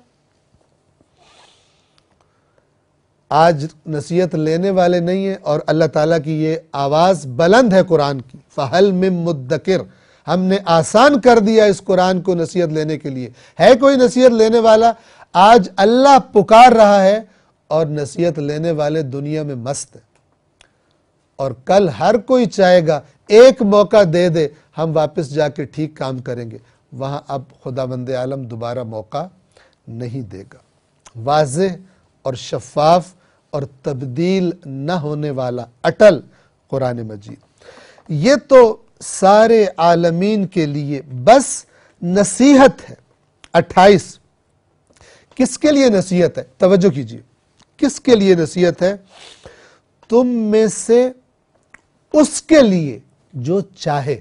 आज नसीहत लेने वाले नहीं हैं और अल्लाह ताला की ये आवाज़ बुलंद है कुरान की फ़हल में मुद्दकर हमने आसान कर दिया इस कुरान को नसीहत लेने के लिए है कोई नसीहत लेने वाला आज अल्लाह पुकार रहा है और नसीहत लेने वाले दुनिया में मस्त है और कल हर कोई चाहेगा एक मौका दे दे हम वापस जाके ठीक काम करेंगे वहाँ अब खुदा बंद आलम दोबारा मौका नहीं देगा वाज और शफाफ और तब्दील न होने वाला अटल कुरान मजीद ये तो सारे आलमीन के लिए बस नसीहत है अट्ठाईस किसके लिए नसीहत है तवज्जो कीजिए किसके लिए नसीहत है तुम में से उसके लिए जो चाहे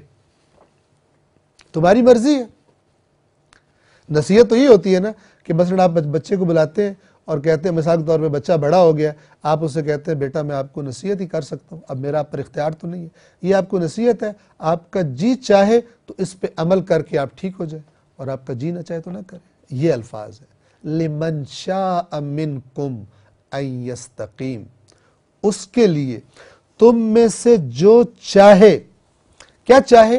तुम्हारी मर्जी है नसीहत तो ये होती है ना कि मसलन आप बच्चे को बुलाते हैं और कहते हैं मिसाल के तौर पर बच्चा बड़ा हो गया आप उसे कहते हैं बेटा मैं आपको नसीहत ही कर सकता हूँ अब मेरा आप पर इख्तियार तो नहीं है ये आपको नसीहत है आपका जी चाहे तो इस पर अमल करके आप ठीक हो जाए और आपका जी ना चाहे तो ना करें ये अल्फाज है लिमन शाह अमिन कुम अस्तकीम उसके लिए तुम में से जो चाहे क्या चाहे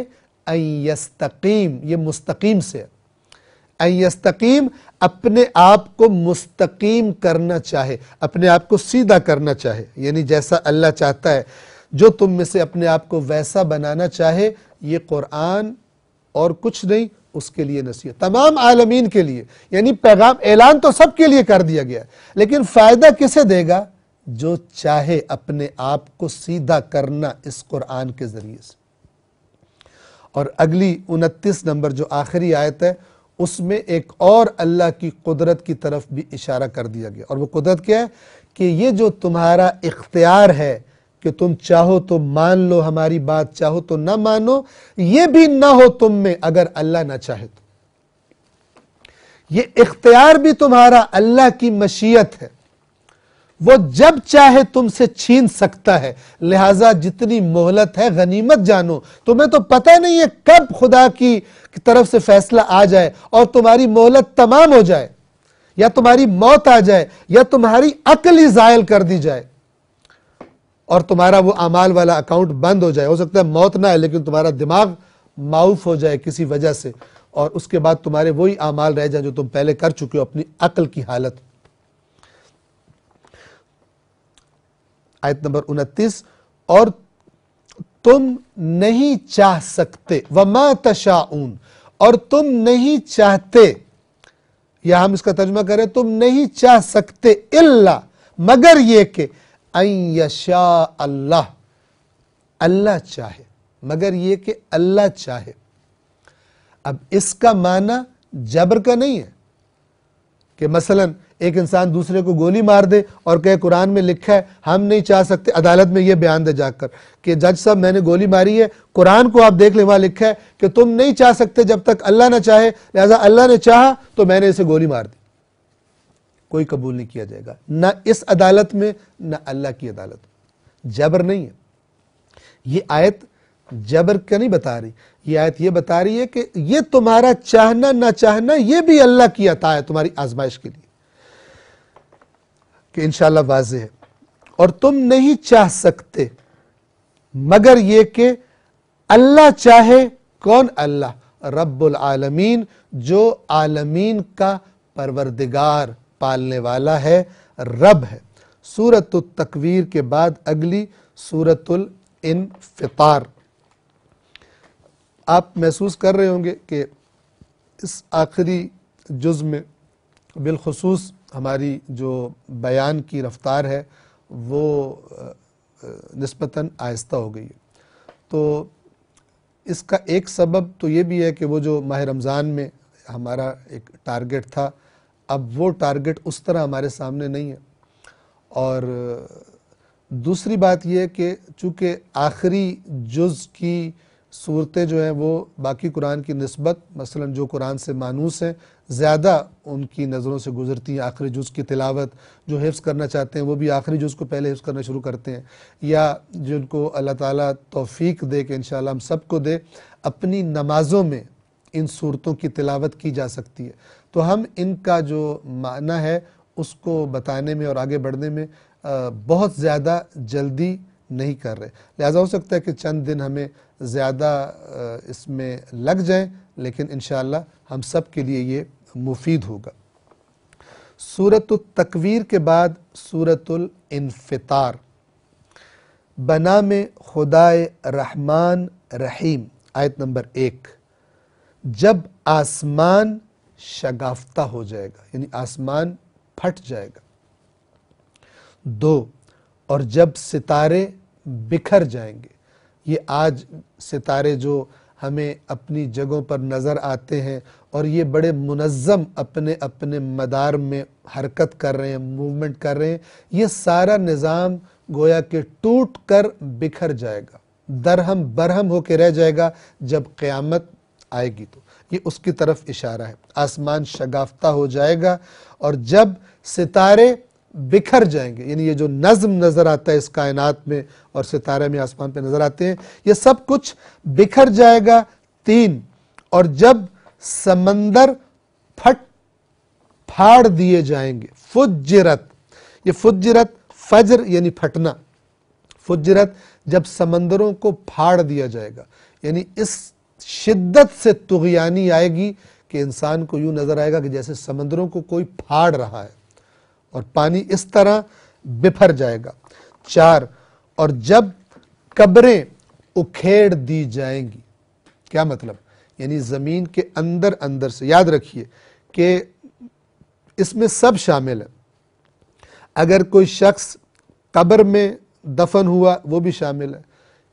अस्तकीम ये मुस्तकीम से है अस्तकीम अपने आप को मुस्तकीम करना चाहे अपने आप को सीधा करना चाहे यानी जैसा अल्लाह चाहता है जो तुम में से अपने आप को वैसा बनाना चाहे ये कुरान और कुछ नहीं उसके लिए नसीहत तमाम आलमीन के लिए यानी पैगाम ऐलान तो सबके लिए कर दिया गया लेकिन फ़ायदा किसे देगा जो चाहे अपने आप को सीधा करना इस कुरान के ज़रिए से और अगली उनतीस नंबर जो आखिरी आयत है उसमें एक और अल्लाह की कुदरत की तरफ भी इशारा कर दिया गया और वो कुदरत क्या है कि ये जो तुम्हारा इख्तियार है कि तुम चाहो तो मान लो हमारी बात चाहो तो ना मानो ये भी ना हो तुम में अगर अल्लाह ना चाहे तो ये इख्तियार भी तुम्हारा अल्लाह की मशीयत है वो जब चाहे तुमसे छीन सकता है लिहाजा जितनी मोहलत है गनीमत जानो तुम्हें तो पता नहीं है कब खुदा की तरफ से फैसला आ जाए और तुम्हारी मोहलत तमाम हो जाए या तुम्हारी मौत आ जाए या तुम्हारी अकल ही जायल कर दी जाए और तुम्हारा वो अमाल वाला अकाउंट बंद हो जाए हो सकता है मौत ना है लेकिन तुम्हारा दिमाग माउफ हो जाए किसी वजह से और उसके बाद तुम्हारे वही अमाल रह जाए जो तुम पहले कर चुके हो अपनी अकल की हालत आयत नंबर उनतीस और तुम नहीं चाह सकते वमा तशाउन और तुम नहीं चाहते या हम इसका तर्जमा करें तुम नहीं चाह सकते इल्ला मगर ये के अशा अल्लाह अल्लाह चाहे मगर ये के अल्लाह चाहे अब इसका माना जबर का नहीं है कि मसलन एक इंसान दूसरे को गोली मार दे और कहे कुरान में लिखा है हम नहीं चाह सकते अदालत में यह बयान दे जाकर कि जज साहब मैंने गोली मारी है कुरान को आप देख ले वहां लिखा है कि तुम नहीं चाह सकते जब तक अल्लाह ना चाहे लिहाजा अल्लाह ने चाह तो मैंने इसे गोली मार दी कोई कबूल नहीं किया जाएगा ना इस अदालत में ना अल्लाह की अदालत में जबर नहीं है ये आयत जबर क्या नहीं बता रही ये आयत ये बता रही है कि ये तुम्हारा चाहना ना चाहना ये भी अल्लाह की अता है तुम्हारी आजमाइश के लिए कि इन वाजे है और तुम नहीं चाह सकते मगर ये कि अल्लाह चाहे कौन अल्लाह रब्बुल आलमीन जो आलमीन का परवरदिगार पालने वाला है रब है सूरत तकवीर के बाद अगली सूरत इनफितार आप महसूस कर रहे होंगे कि इस आखिरी जुज में बिलखसूस हमारी जो बयान की रफ्तार है वो नस्बता आहिस्ता हो गई है तो इसका एक सबब तो ये भी है कि वो जो माह रमज़ान में हमारा एक टारगेट था अब वो टारगेट उस तरह हमारे सामने नहीं है और दूसरी बात यह कि चूँकि आखिरी जुज़ की सूरतें जो हैं वो बाकी कुरान की नस्बत मसलन जो कुरान से मानूस हैं ज़्यादा उनकी नज़रों से गुजरती हैं आखिरी जुज़ की तिलावत जो हिफ्स करना चाहते हैं वो भी आखिरी जुज़ को पहले हिफ्स करना शुरू करते हैं या जिनको अल्लाह ताला तौफीक दे के इन हम सबको दे अपनी नमाज़ों में इन सूरतों की तिलावत की जा सकती है तो हम इनका जो माना है उसको बताने में और आगे बढ़ने में बहुत ज़्यादा जल्दी नहीं कर रहे लिहाजा हो सकता है कि चंद दिन हमें ज़्यादा इसमें लग जाए लेकिन इन हम सब के लिए ये मुफीद होगा सूरत तकवीर के बाद सूरत इनफितार बना में खुदाए रहमान रहीम आयत नंबर एक जब आसमान शगाफ्ता हो जाएगा यानी आसमान फट जाएगा दो और जब सितारे बिखर जाएंगे ये आज सितारे जो हमें अपनी जगहों पर नज़र आते हैं और ये बड़े मुनज़म अपने अपने मदार में हरकत कर रहे हैं मूवमेंट कर रहे हैं ये सारा निज़ाम गोया के टूट कर बिखर जाएगा दरहम बरहम होकर रह जाएगा जब क़्यामत आएगी तो ये उसकी तरफ इशारा है आसमान शगाफ्ता हो जाएगा और जब सितारे बिखर जाएंगे यानी ये जो नज़म नज़र आता है इस कायनात में और सितारे में आसमान पे नज़र आते हैं ये सब कुछ बिखर जाएगा तीन और जब समंदर फट फाड़ दिए जाएंगे फुजरत ये फुजरत फजर यानी फटना फुजरत जब समंदरों को फाड़ दिया जाएगा यानी इस शिद्दत से तुगयानी आएगी कि इंसान को यूं नज़र आएगा कि जैसे समंदरों को कोई फाड़ रहा है और पानी इस तरह बिफर जाएगा चार और जब कब्रें उखेड़ दी जाएंगी क्या मतलब यानी ज़मीन के अंदर अंदर से याद रखिए कि इसमें सब शामिल है अगर कोई शख्स कब्र में दफन हुआ वो भी शामिल है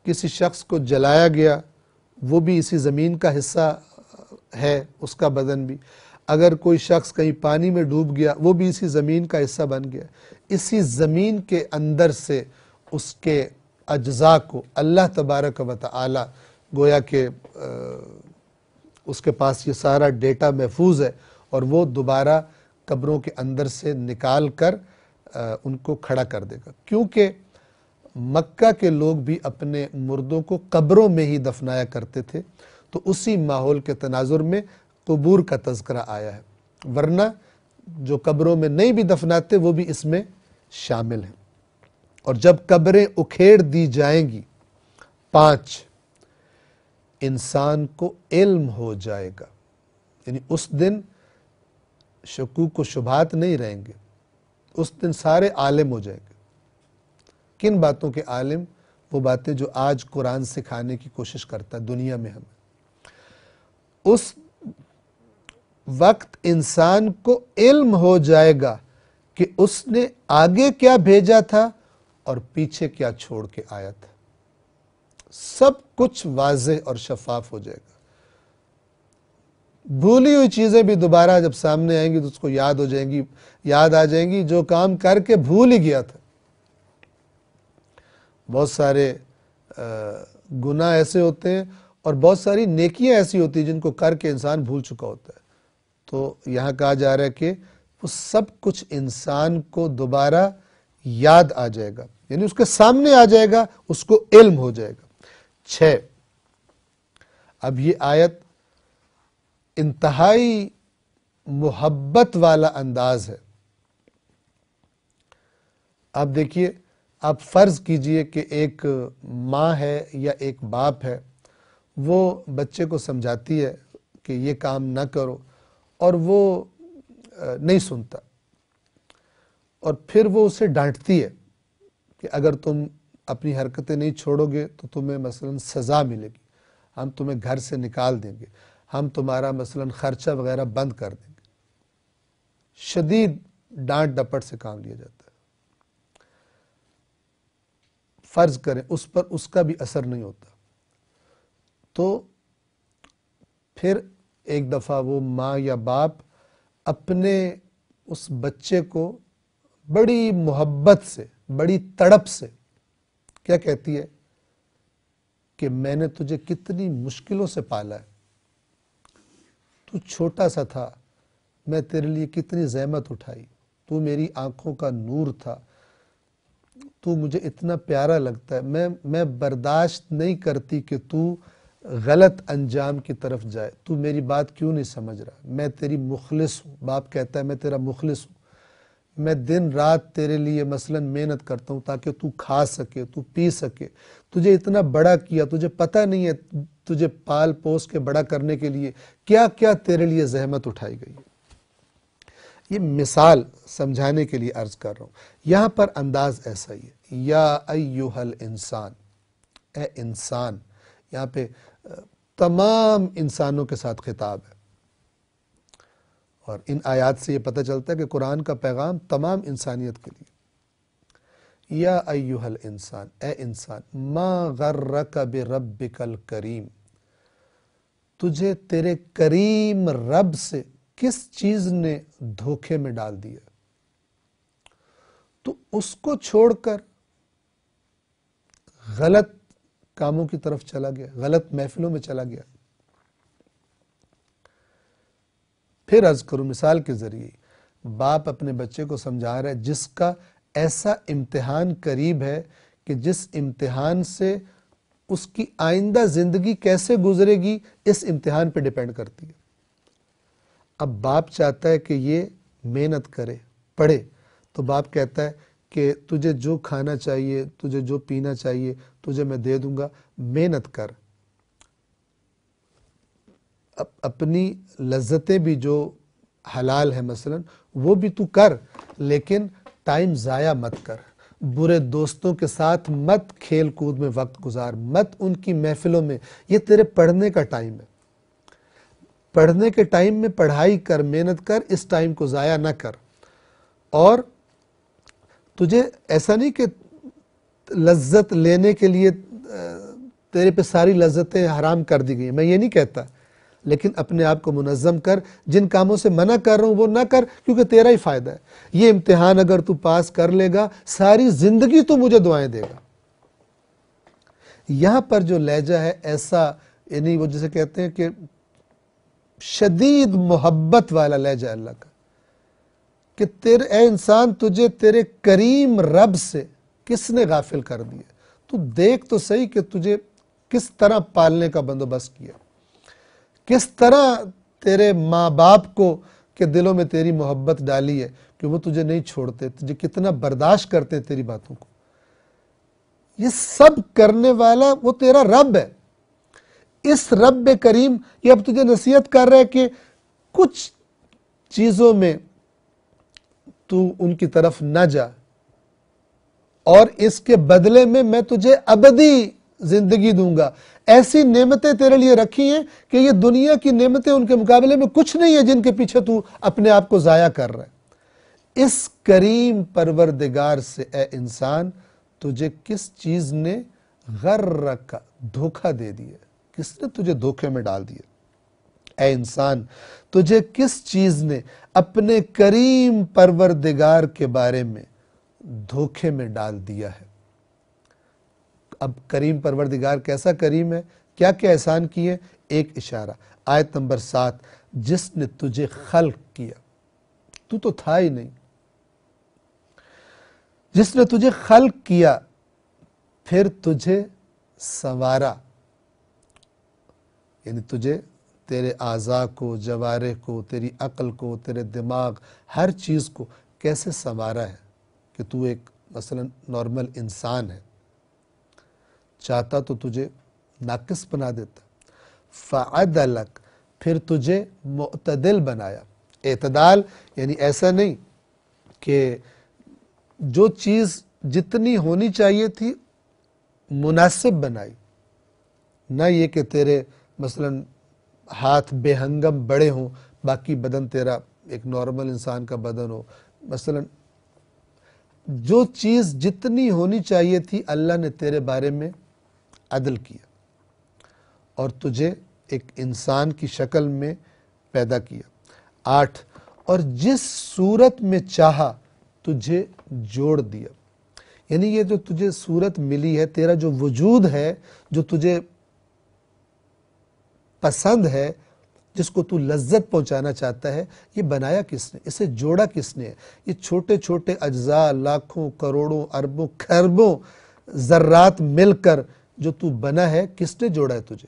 किसी शख्स को जलाया गया वो भी इसी ज़मीन का हिस्सा है उसका बदन भी अगर कोई शख्स कहीं पानी में डूब गया वो भी इसी ज़मीन का हिस्सा बन गया इसी ज़मीन के अंदर से उसके अज्जा को अल्लाह तबारक व ताली गोया के आ, उसके पास ये सारा डेटा महफूज है और वो दोबारा कब्रों के अंदर से निकाल कर आ, उनको खड़ा कर देगा क्योंकि मक्का के लोग भी अपने मुर्दों को कब्रों में ही दफनाया करते थे तो उसी माहौल के तनाजुर में कबूर का तस्करा आया है वरना जो कब्रों में नहीं भी दफनाते वो भी इसमें शामिल हैं और जब कब्रें उखेड़ दी जाएंगी पाँच इंसान को इल्म हो जाएगा यानी उस दिन शकूक को शुभात नहीं रहेंगे उस दिन सारे आलिम हो जाएंगे किन बातों के आलिम वो बातें जो आज कुरान सिखाने की कोशिश करता है दुनिया में हमें उस वक्त इंसान को इल्म हो जाएगा कि उसने आगे क्या भेजा था और पीछे क्या छोड़ के आया था सब कुछ वाज और शफाफ हो जाएगा भूली हुई चीज़ें भी दोबारा जब सामने आएंगी तो उसको याद हो जाएंगी याद आ जाएंगी जो काम करके भूल ही गया था बहुत सारे गुनाह ऐसे होते हैं और बहुत सारी नेकियां ऐसी होती हैं जिनको करके इंसान भूल चुका होता है तो यहां कहा जा रहा है कि वो सब कुछ इंसान को दोबारा याद आ जाएगा यानी उसके सामने आ जाएगा उसको इल्म हो जाएगा छ अब ये आयत इंतहाई मोहब्बत वाला अंदाज है आप देखिए आप फ़र्ज़ कीजिए कि एक माँ है या एक बाप है वो बच्चे को समझाती है कि ये काम ना करो और वो नहीं सुनता और फिर वो उसे डांटती है कि अगर तुम अपनी हरकतें नहीं छोड़ोगे तो तुम्हें मसलन सज़ा मिलेगी हम तुम्हें घर से निकाल देंगे हम तुम्हारा मसलन ख़र्चा वगैरह बंद कर देंगे शदीद डांट डपट से काम लिया जाता है फ़र्ज करें उस पर उसका भी असर नहीं होता तो फिर एक दफ़ा वो माँ या बाप अपने उस बच्चे को बड़ी मोहब्बत से बड़ी तड़प से क्या कहती है कि मैंने तुझे कितनी मुश्किलों से पाला है तू छोटा सा था मैं तेरे लिए कितनी जहमत उठाई तू मेरी आंखों का नूर था तू मुझे इतना प्यारा लगता है मैं मैं बर्दाश्त नहीं करती कि तू गलत अंजाम की तरफ जाए तू मेरी बात क्यों नहीं समझ रहा मैं तेरी मुखलिस हूँ बाप कहता है मैं तेरा मुखलिस हूँ मैं दिन रात तेरे लिए मसलन मेहनत करता हूँ ताकि तू खा सके तू पी सके तुझे इतना बड़ा किया तुझे पता नहीं है तुझे पाल पोस के बड़ा करने के लिए क्या क्या तेरे लिए जहमत उठाई गई है ये मिसाल समझाने के लिए अर्ज कर रहा हूँ यहाँ पर अंदाज ऐसा ही है या अयुहल इंसान ए इंसान यहाँ पे तमाम इंसानों के साथ खिताब है और इन आयात से ये पता चलता है कि कुरान का पैगाम तमाम इंसानियत के लिए या अयुहल इंसान ए इंसान मा गर्र कब रब कल करीम तुझे तेरे करीम रब से किस चीज ने धोखे में डाल दिया तो उसको छोड़कर गलत कामों की तरफ चला गया गलत महफिलों में चला गया फिर अर्ज करूँ मिसाल के ज़रिए बाप अपने बच्चे को समझा रहा है जिसका ऐसा इम्तहान करीब है कि जिस इम्तिहान से उसकी आइंदा ज़िंदगी कैसे गुजरेगी इस इम्तिहान पे डिपेंड करती है अब बाप चाहता है कि ये मेहनत करे पढ़े तो बाप कहता है कि तुझे जो खाना चाहिए तुझे जो पीना चाहिए तुझे मैं दे दूंगा मेहनत कर अपनी लज्जतें भी जो हलाल है मसलन वो भी तू कर लेकिन टाइम ज़ाया मत कर बुरे दोस्तों के साथ मत खेल कूद में वक्त गुजार मत उनकी महफिलों में ये तेरे पढ़ने का टाइम है पढ़ने के टाइम में पढ़ाई कर मेहनत कर इस टाइम को ज़ाया ना कर और तुझे ऐसा नहीं कि लज्जत लेने के लिए तेरे पे सारी लज्जतें हराम कर दी गई मैं ये नहीं कहता लेकिन अपने आप को मुनज़म कर जिन कामों से मना कर रहा हूँ वो ना कर क्योंकि तेरा ही फ़ायदा है ये इम्तिहान अगर तू पास कर लेगा सारी ज़िंदगी तो मुझे दुआएं देगा यहाँ पर जो लहजा है ऐसा यानी वो जैसे कहते हैं कि शदीद मोहब्बत वाला लहजा अल्लाह का कि तेरे ए इंसान तुझे तेरे करीम रब से किसने गाफिल कर दिया तू देख तो सही कि तुझे किस तरह पालने का बंदोबस्त किया किस तरह तेरे माँ बाप को के दिलों में तेरी मोहब्बत डाली है कि वो तुझे नहीं छोड़ते तुझे कितना बर्दाश्त करते हैं तेरी बातों को ये सब करने वाला वो तेरा रब है इस रब करीम ये अब तुझे नसीहत कर रहा है कि कुछ चीज़ों में तू उनकी तरफ ना जा और इसके बदले में मैं तुझे अबदी जिंदगी दूंगा ऐसी नेमतें तेरे लिए रखी हैं कि ये दुनिया की नेमतें उनके मुकाबले में कुछ नहीं है जिनके पीछे तू अपने आप को ज़ाया कर रहा है इस करीम परवरदिगार से ए इंसान तुझे किस चीज़ ने गर रखा धोखा दे दिया किसने तुझे धोखे में डाल दिया ए इंसान तुझे किस चीज़ ने अपने करीम परवरदिगार के बारे में धोखे में डाल दिया है अब करीम परवरदिगार कैसा करीम है क्या क्या एहसान किए एक इशारा आयत नंबर सात जिसने तुझे खल किया तू तो था ही नहीं जिसने तुझे खल किया फिर तुझे संवारा यानी तुझे तेरे आज़ा को जवारे को तेरी अकल को तेरे दिमाग हर चीज़ को कैसे संवारा है कि तू एक मसलन नॉर्मल इंसान है चाहता तो तुझे नाकिस बना देता फ़ादलक फिर तुझे मतदिल बनाया एतदाल यानी ऐसा नहीं कि जो चीज़ जितनी होनी चाहिए थी मुनासिब बनाई ना ये कि तेरे मसलन हाथ बेहंगम बड़े हों बाकी बदन तेरा एक नॉर्मल इंसान का बदन हो मसलन जो चीज़ जितनी होनी चाहिए थी अल्लाह ने तेरे बारे में अदल किया और तुझे एक इंसान की शक्ल में पैदा किया आठ और जिस सूरत में चाहा तुझे जोड़ दिया यानी ये जो तुझे सूरत मिली है तेरा जो वजूद है जो तुझे पसंद है जिसको तू लज्जत पहुंचाना चाहता है ये बनाया किसने इसे जोड़ा किसने ये छोटे छोटे अज्जा लाखों करोड़ों अरबों खरबों ज़र्रात मिलकर जो तू बना है किसने जोड़ा है तुझे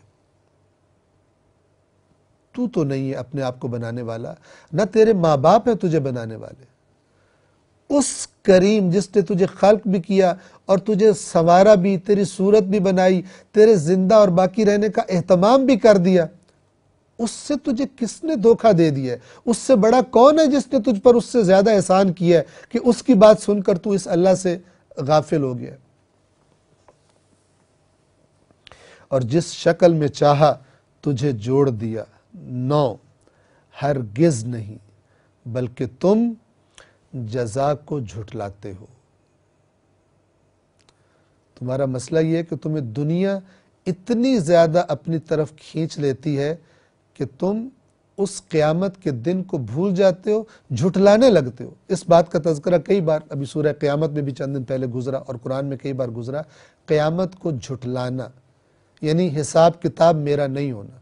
तू तो नहीं है अपने आप को बनाने वाला ना तेरे माँ बाप है तुझे बनाने वाले उस करीम जिसने तुझे खल्क भी किया और तुझे संवारा भी तेरी सूरत भी बनाई तेरे जिंदा और बाकी रहने का अहतमाम भी कर दिया उससे तुझे किसने धोखा दे दिया उससे बड़ा कौन है जिसने तुझ पर उससे ज्यादा एहसान किया है कि उसकी बात सुनकर तू इस अल्लाह से गाफिल हो गया और जिस शक्ल में चाहा तुझे जोड़ दिया नौ हर गिज नहीं बल्कि तुम जजा को झुटलाते हो तुम्हारा मसला यह है कि तुम्हें दुनिया इतनी ज़्यादा अपनी तरफ खींच लेती है कि तुम उस क्यामत के दिन को भूल जाते हो झुटलाने लगते हो इस बात का तस्करा कई बार अभी सूर्य क्यामत में भी चंद दिन पहले गुजरा और कुरान में कई बार गुजरा क्यामत को झुटलाना यानी हिसाब किताब मेरा नहीं होना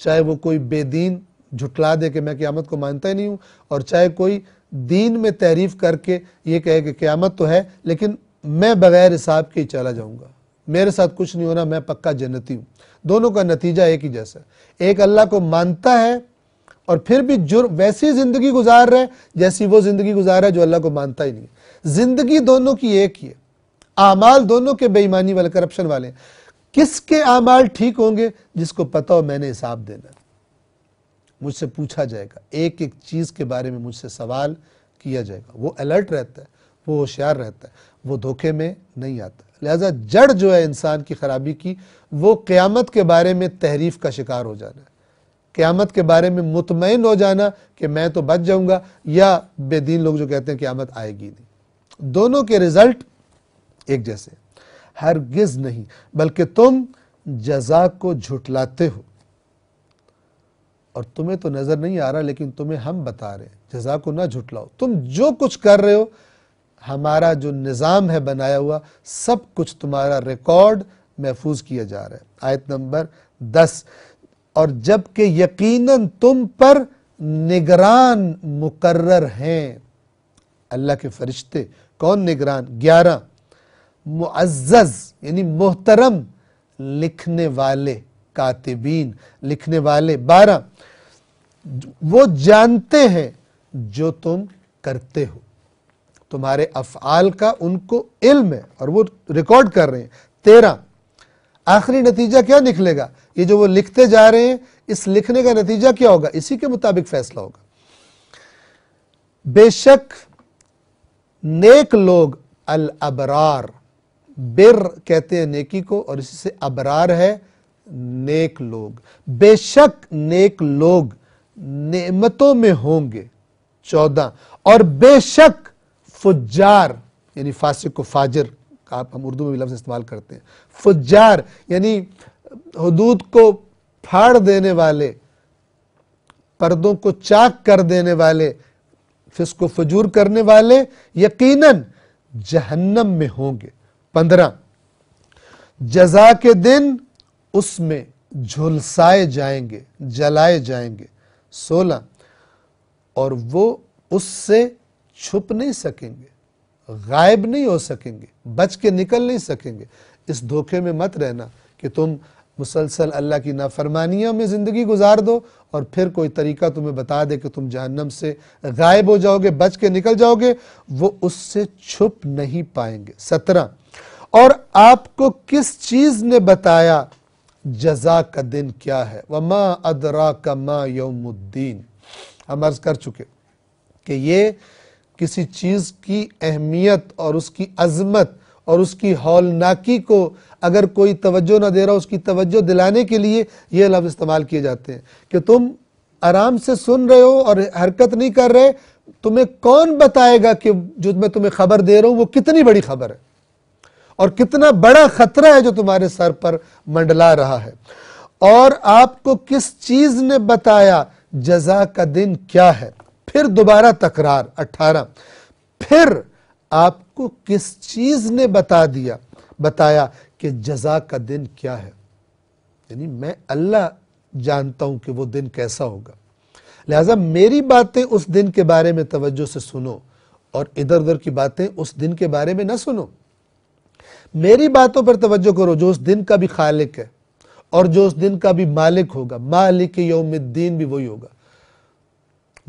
चाहे वो कोई बेदीन झुटला दे कि मैं क़्यामत को मानता ही नहीं हूँ और चाहे कोई दीन में तहरीफ करके ये कहे कि क़्यामत तो है लेकिन मैं बग़ैर हिसाब के ही चला जाऊँगा मेरे साथ कुछ नहीं होना मैं पक्का जन्नती हूँ दोनों का नतीजा एक ही जैसा एक अल्लाह को मानता है और फिर भी जुर्म वैसी ज़िंदगी गुजार रहा है जैसी वो ज़िंदगी गुजार रहा है जो अल्लाह को मानता ही नहीं ज़िंदगी दोनों की एक ही है आमाल दोनों के बेईमानी वाले करप्शन वाले हैं किसके आमाल ठीक होंगे जिसको पता हो मैंने हिसाब देना मुझसे पूछा जाएगा एक एक चीज़ के बारे में मुझसे सवाल किया जाएगा वो अलर्ट रहता है वो होशियार रहता है वो धोखे में नहीं आता लिहाजा जड़ जो है इंसान की खराबी की वो क़्यामत के बारे में तहरीफ का शिकार हो जाना है क़्यामत के बारे में मुतमिन हो जाना कि मैं तो बच जाऊँगा या बेदीन लोग जो कहते हैं क़्यामत आएगी नहीं दोनों के रिज़ल्ट एक जैसे हरगिज नहीं बल्कि तुम जजा को झुटलाते हो और तुम्हें तो नज़र नहीं आ रहा लेकिन तुम्हें हम बता रहे हैं जजा को ना झुटलाओ तुम जो कुछ कर रहे हो हमारा जो निज़ाम है बनाया हुआ सब कुछ तुम्हारा रिकॉर्ड महफूज किया जा रहा है आयत नंबर दस और जबकि यकीनन तुम पर निगरान मुकर्र हैं अल्लाह के फरिश्ते कौन निगरान ग्यारह मुआज़ यानी मोहतरम लिखने वाले कातिबीन लिखने वाले बारह वो जानते हैं जो तुम करते हो तुम्हारे अफआल का उनको इल्म है और वो रिकॉर्ड कर रहे हैं तेरह आखिरी नतीजा क्या निकलेगा ये जो वो लिखते जा रहे हैं इस लिखने का नतीजा क्या होगा इसी के मुताबिक फैसला होगा बेशक नेक लोग अल अबरार बिर कहते हैं नेकी को और इसी से अबरार है नेक लोग बेशक नेक लोग नेमतों में होंगे चौदह और बेशक फुजार यानी फासिक को फाजर आप हम उर्दू में भी लफ्ज़ इस्तेमाल करते हैं फुजार यानी हदूद को फाड़ देने वाले पर्दों को चाक कर देने वाले फिसको फजूर करने वाले यकीनन जहन्नम में होंगे पंद्रह जजा के दिन उसमें झुलसाए जाएंगे जलाए जाएंगे सोलह और वो उससे छुप नहीं सकेंगे गायब नहीं हो सकेंगे बच के निकल नहीं सकेंगे इस धोखे में मत रहना कि तुम मुसलसल अल्लाह की नाफरमानियों में ज़िंदगी गुजार दो और फिर कोई तरीका तुम्हें बता दे कि तुम जहन्नम से गायब हो जाओगे बच के निकल जाओगे वो उससे छुप नहीं पाएंगे सत्रह और आपको किस चीज़ ने बताया जजा का दिन क्या है व मा अदरा का मा यौमुद्दीन हम अर्ज कर चुके कि ये किसी चीज़ की अहमियत और उसकी अजमत और उसकी हौलनाकी को अगर कोई तवज्जो ना दे रहा उसकी तवज्जो दिलाने के लिए ये लफ्ज़ इस्तेमाल किए जाते हैं कि तुम आराम से सुन रहे हो और हरकत नहीं कर रहे तुम्हें कौन बताएगा कि जो मैं तुम्हें खबर दे रहा हूं वो कितनी बड़ी खबर है और कितना बड़ा खतरा है जो तुम्हारे सर पर मंडला रहा है और आपको किस चीज ने बताया जजा का दिन क्या है फिर दोबारा तकरार अठारह फिर आपको किस चीज ने बता दिया बताया कि जजा का दिन क्या है यानी मैं अल्लाह जानता हूं कि वो दिन कैसा होगा लिहाजा मेरी बातें उस दिन के बारे में तवज्जो से सुनो और इधर उधर की बातें उस दिन के बारे में ना सुनो मेरी बातों पर तवज्जो करो जो उस दिन का भी खालिक है और जो उस दिन का भी मालिक होगा मालिक योमद्दीन भी वही होगा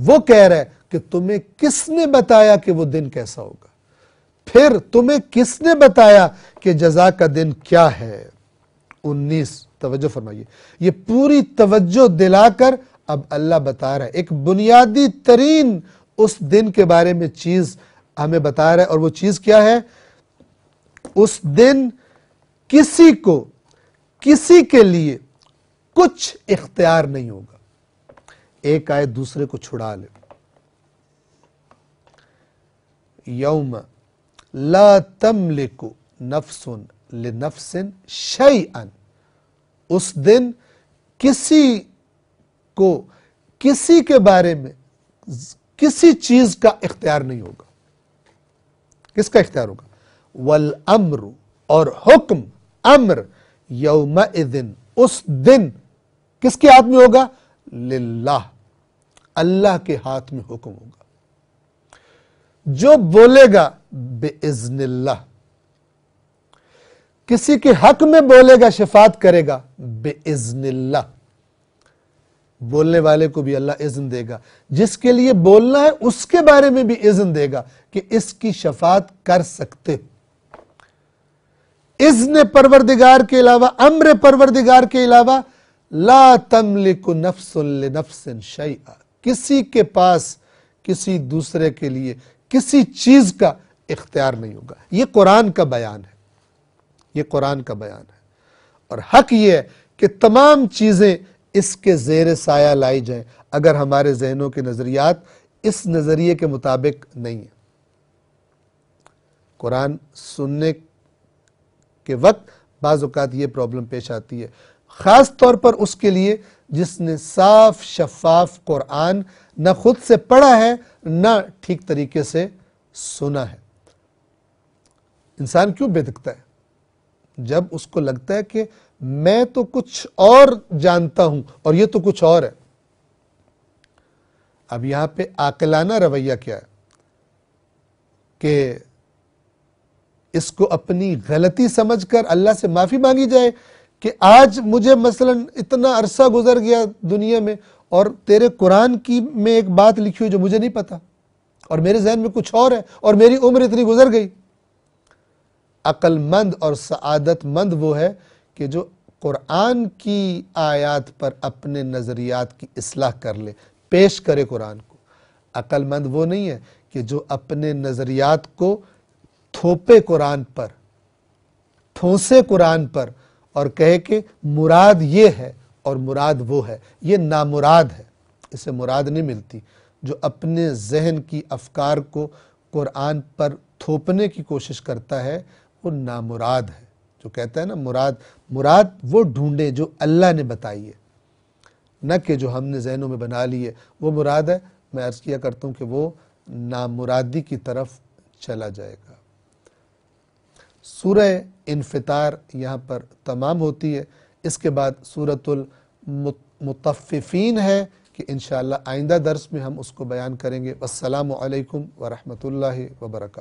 वो कह रहा है कि तुम्हें किसने बताया कि वो दिन कैसा होगा फिर तुम्हें किसने बताया कि जजा का दिन क्या है उन्नीस तवज्जो फरमाइए ये पूरी तवज्जो दिलाकर अब अल्लाह बता रहा है एक बुनियादी तरीन उस दिन के बारे में चीज हमें बता रहा है और वो चीज क्या है उस दिन किसी को किसी के लिए कुछ इख्तियार नहीं होगा एक आए दूसरे को छुड़ा ले यौम ला तमलिकु नफसुन ले नफसिन शई अन उस दिन किसी को किसी के बारे में किसी चीज का इख्तियार नहीं होगा किसका इख्तियार होगा वल अम्र और हुक्म अम्र यौम दिन उस दिन किसके हाथ में होगा लिल्लाह अल्लाह के हाथ में हुक्म होगा जो बोलेगा बेइज्निल्लाह किसी के हक में बोलेगा शिफात करेगा बेइज्निल्लाह बोलने वाले को भी अल्लाह इज्न देगा जिसके लिए बोलना है उसके बारे में भी इज्न देगा कि इसकी शफात कर सकते हो इज्न परवरदिगार के अलावा अम्र परवरदिगार के अलावा ला तमलिक नफ्सुल्ल शई किसी के पास किसी दूसरे के लिए किसी चीज का इख्तियार नहीं होगा ये कुरान का बयान है ये कुरान का बयान है और हक ये है कि तमाम चीज़ें इसके जेर साया लाई जाए अगर हमारे जहनों के नज़रियात इस नज़रिए के मुताबिक नहीं है कुरान सुनने के वक्त बाज़ात ये प्रॉब्लम पेश आती है ख़ास तौर पर उसके लिए जिसने साफ शफाफ कुरान न ख़ुद से पढ़ा है न ठीक तरीके से सुना है इंसान क्यों बेदकता है जब उसको लगता है कि मैं तो कुछ और जानता हूं और ये तो कुछ और है अब यहां पे आकलाना रवैया क्या है कि इसको अपनी गलती समझकर अल्लाह से माफ़ी मांगी जाए कि आज मुझे मसलन इतना अरसा गुजर गया दुनिया में और तेरे कुरान की में एक बात लिखी हुई जो मुझे नहीं पता और मेरे जहन में कुछ और है और मेरी उम्र इतनी गुजर गई अक्लमंद और सआदतमंद वो है कि जो कुरान की आयात पर अपने नज़रियात की असलाह कर ले पेश करे कुरान को अक्लमंद वो नहीं है कि जो अपने नज़रियात को थोपे कुरान पर ठोंसे कुरान पर और कहे कि मुराद ये है और मुराद वो है ये नामुराद है इसे मुराद नहीं मिलती जो अपने जहन की अफकार को कुरान पर थोपने की कोशिश करता है वो नामुराद है जो कहता है ना मुराद मुराद वो ढूंढे जो अल्लाह ने बताई है न कि जो हमने जहनों में बना ली है वो मुराद है मैं अर्ज़ किया करता हूँ कि वो नामुरादी की तरफ चला जाएगा सूरह इनफितार यहाँ पर तमाम होती है इसके बाद मुतफ़िफ़ीन है कि इन आइंदा दर्स में हम उसको बयान करेंगे वालकम वरहमल वर्का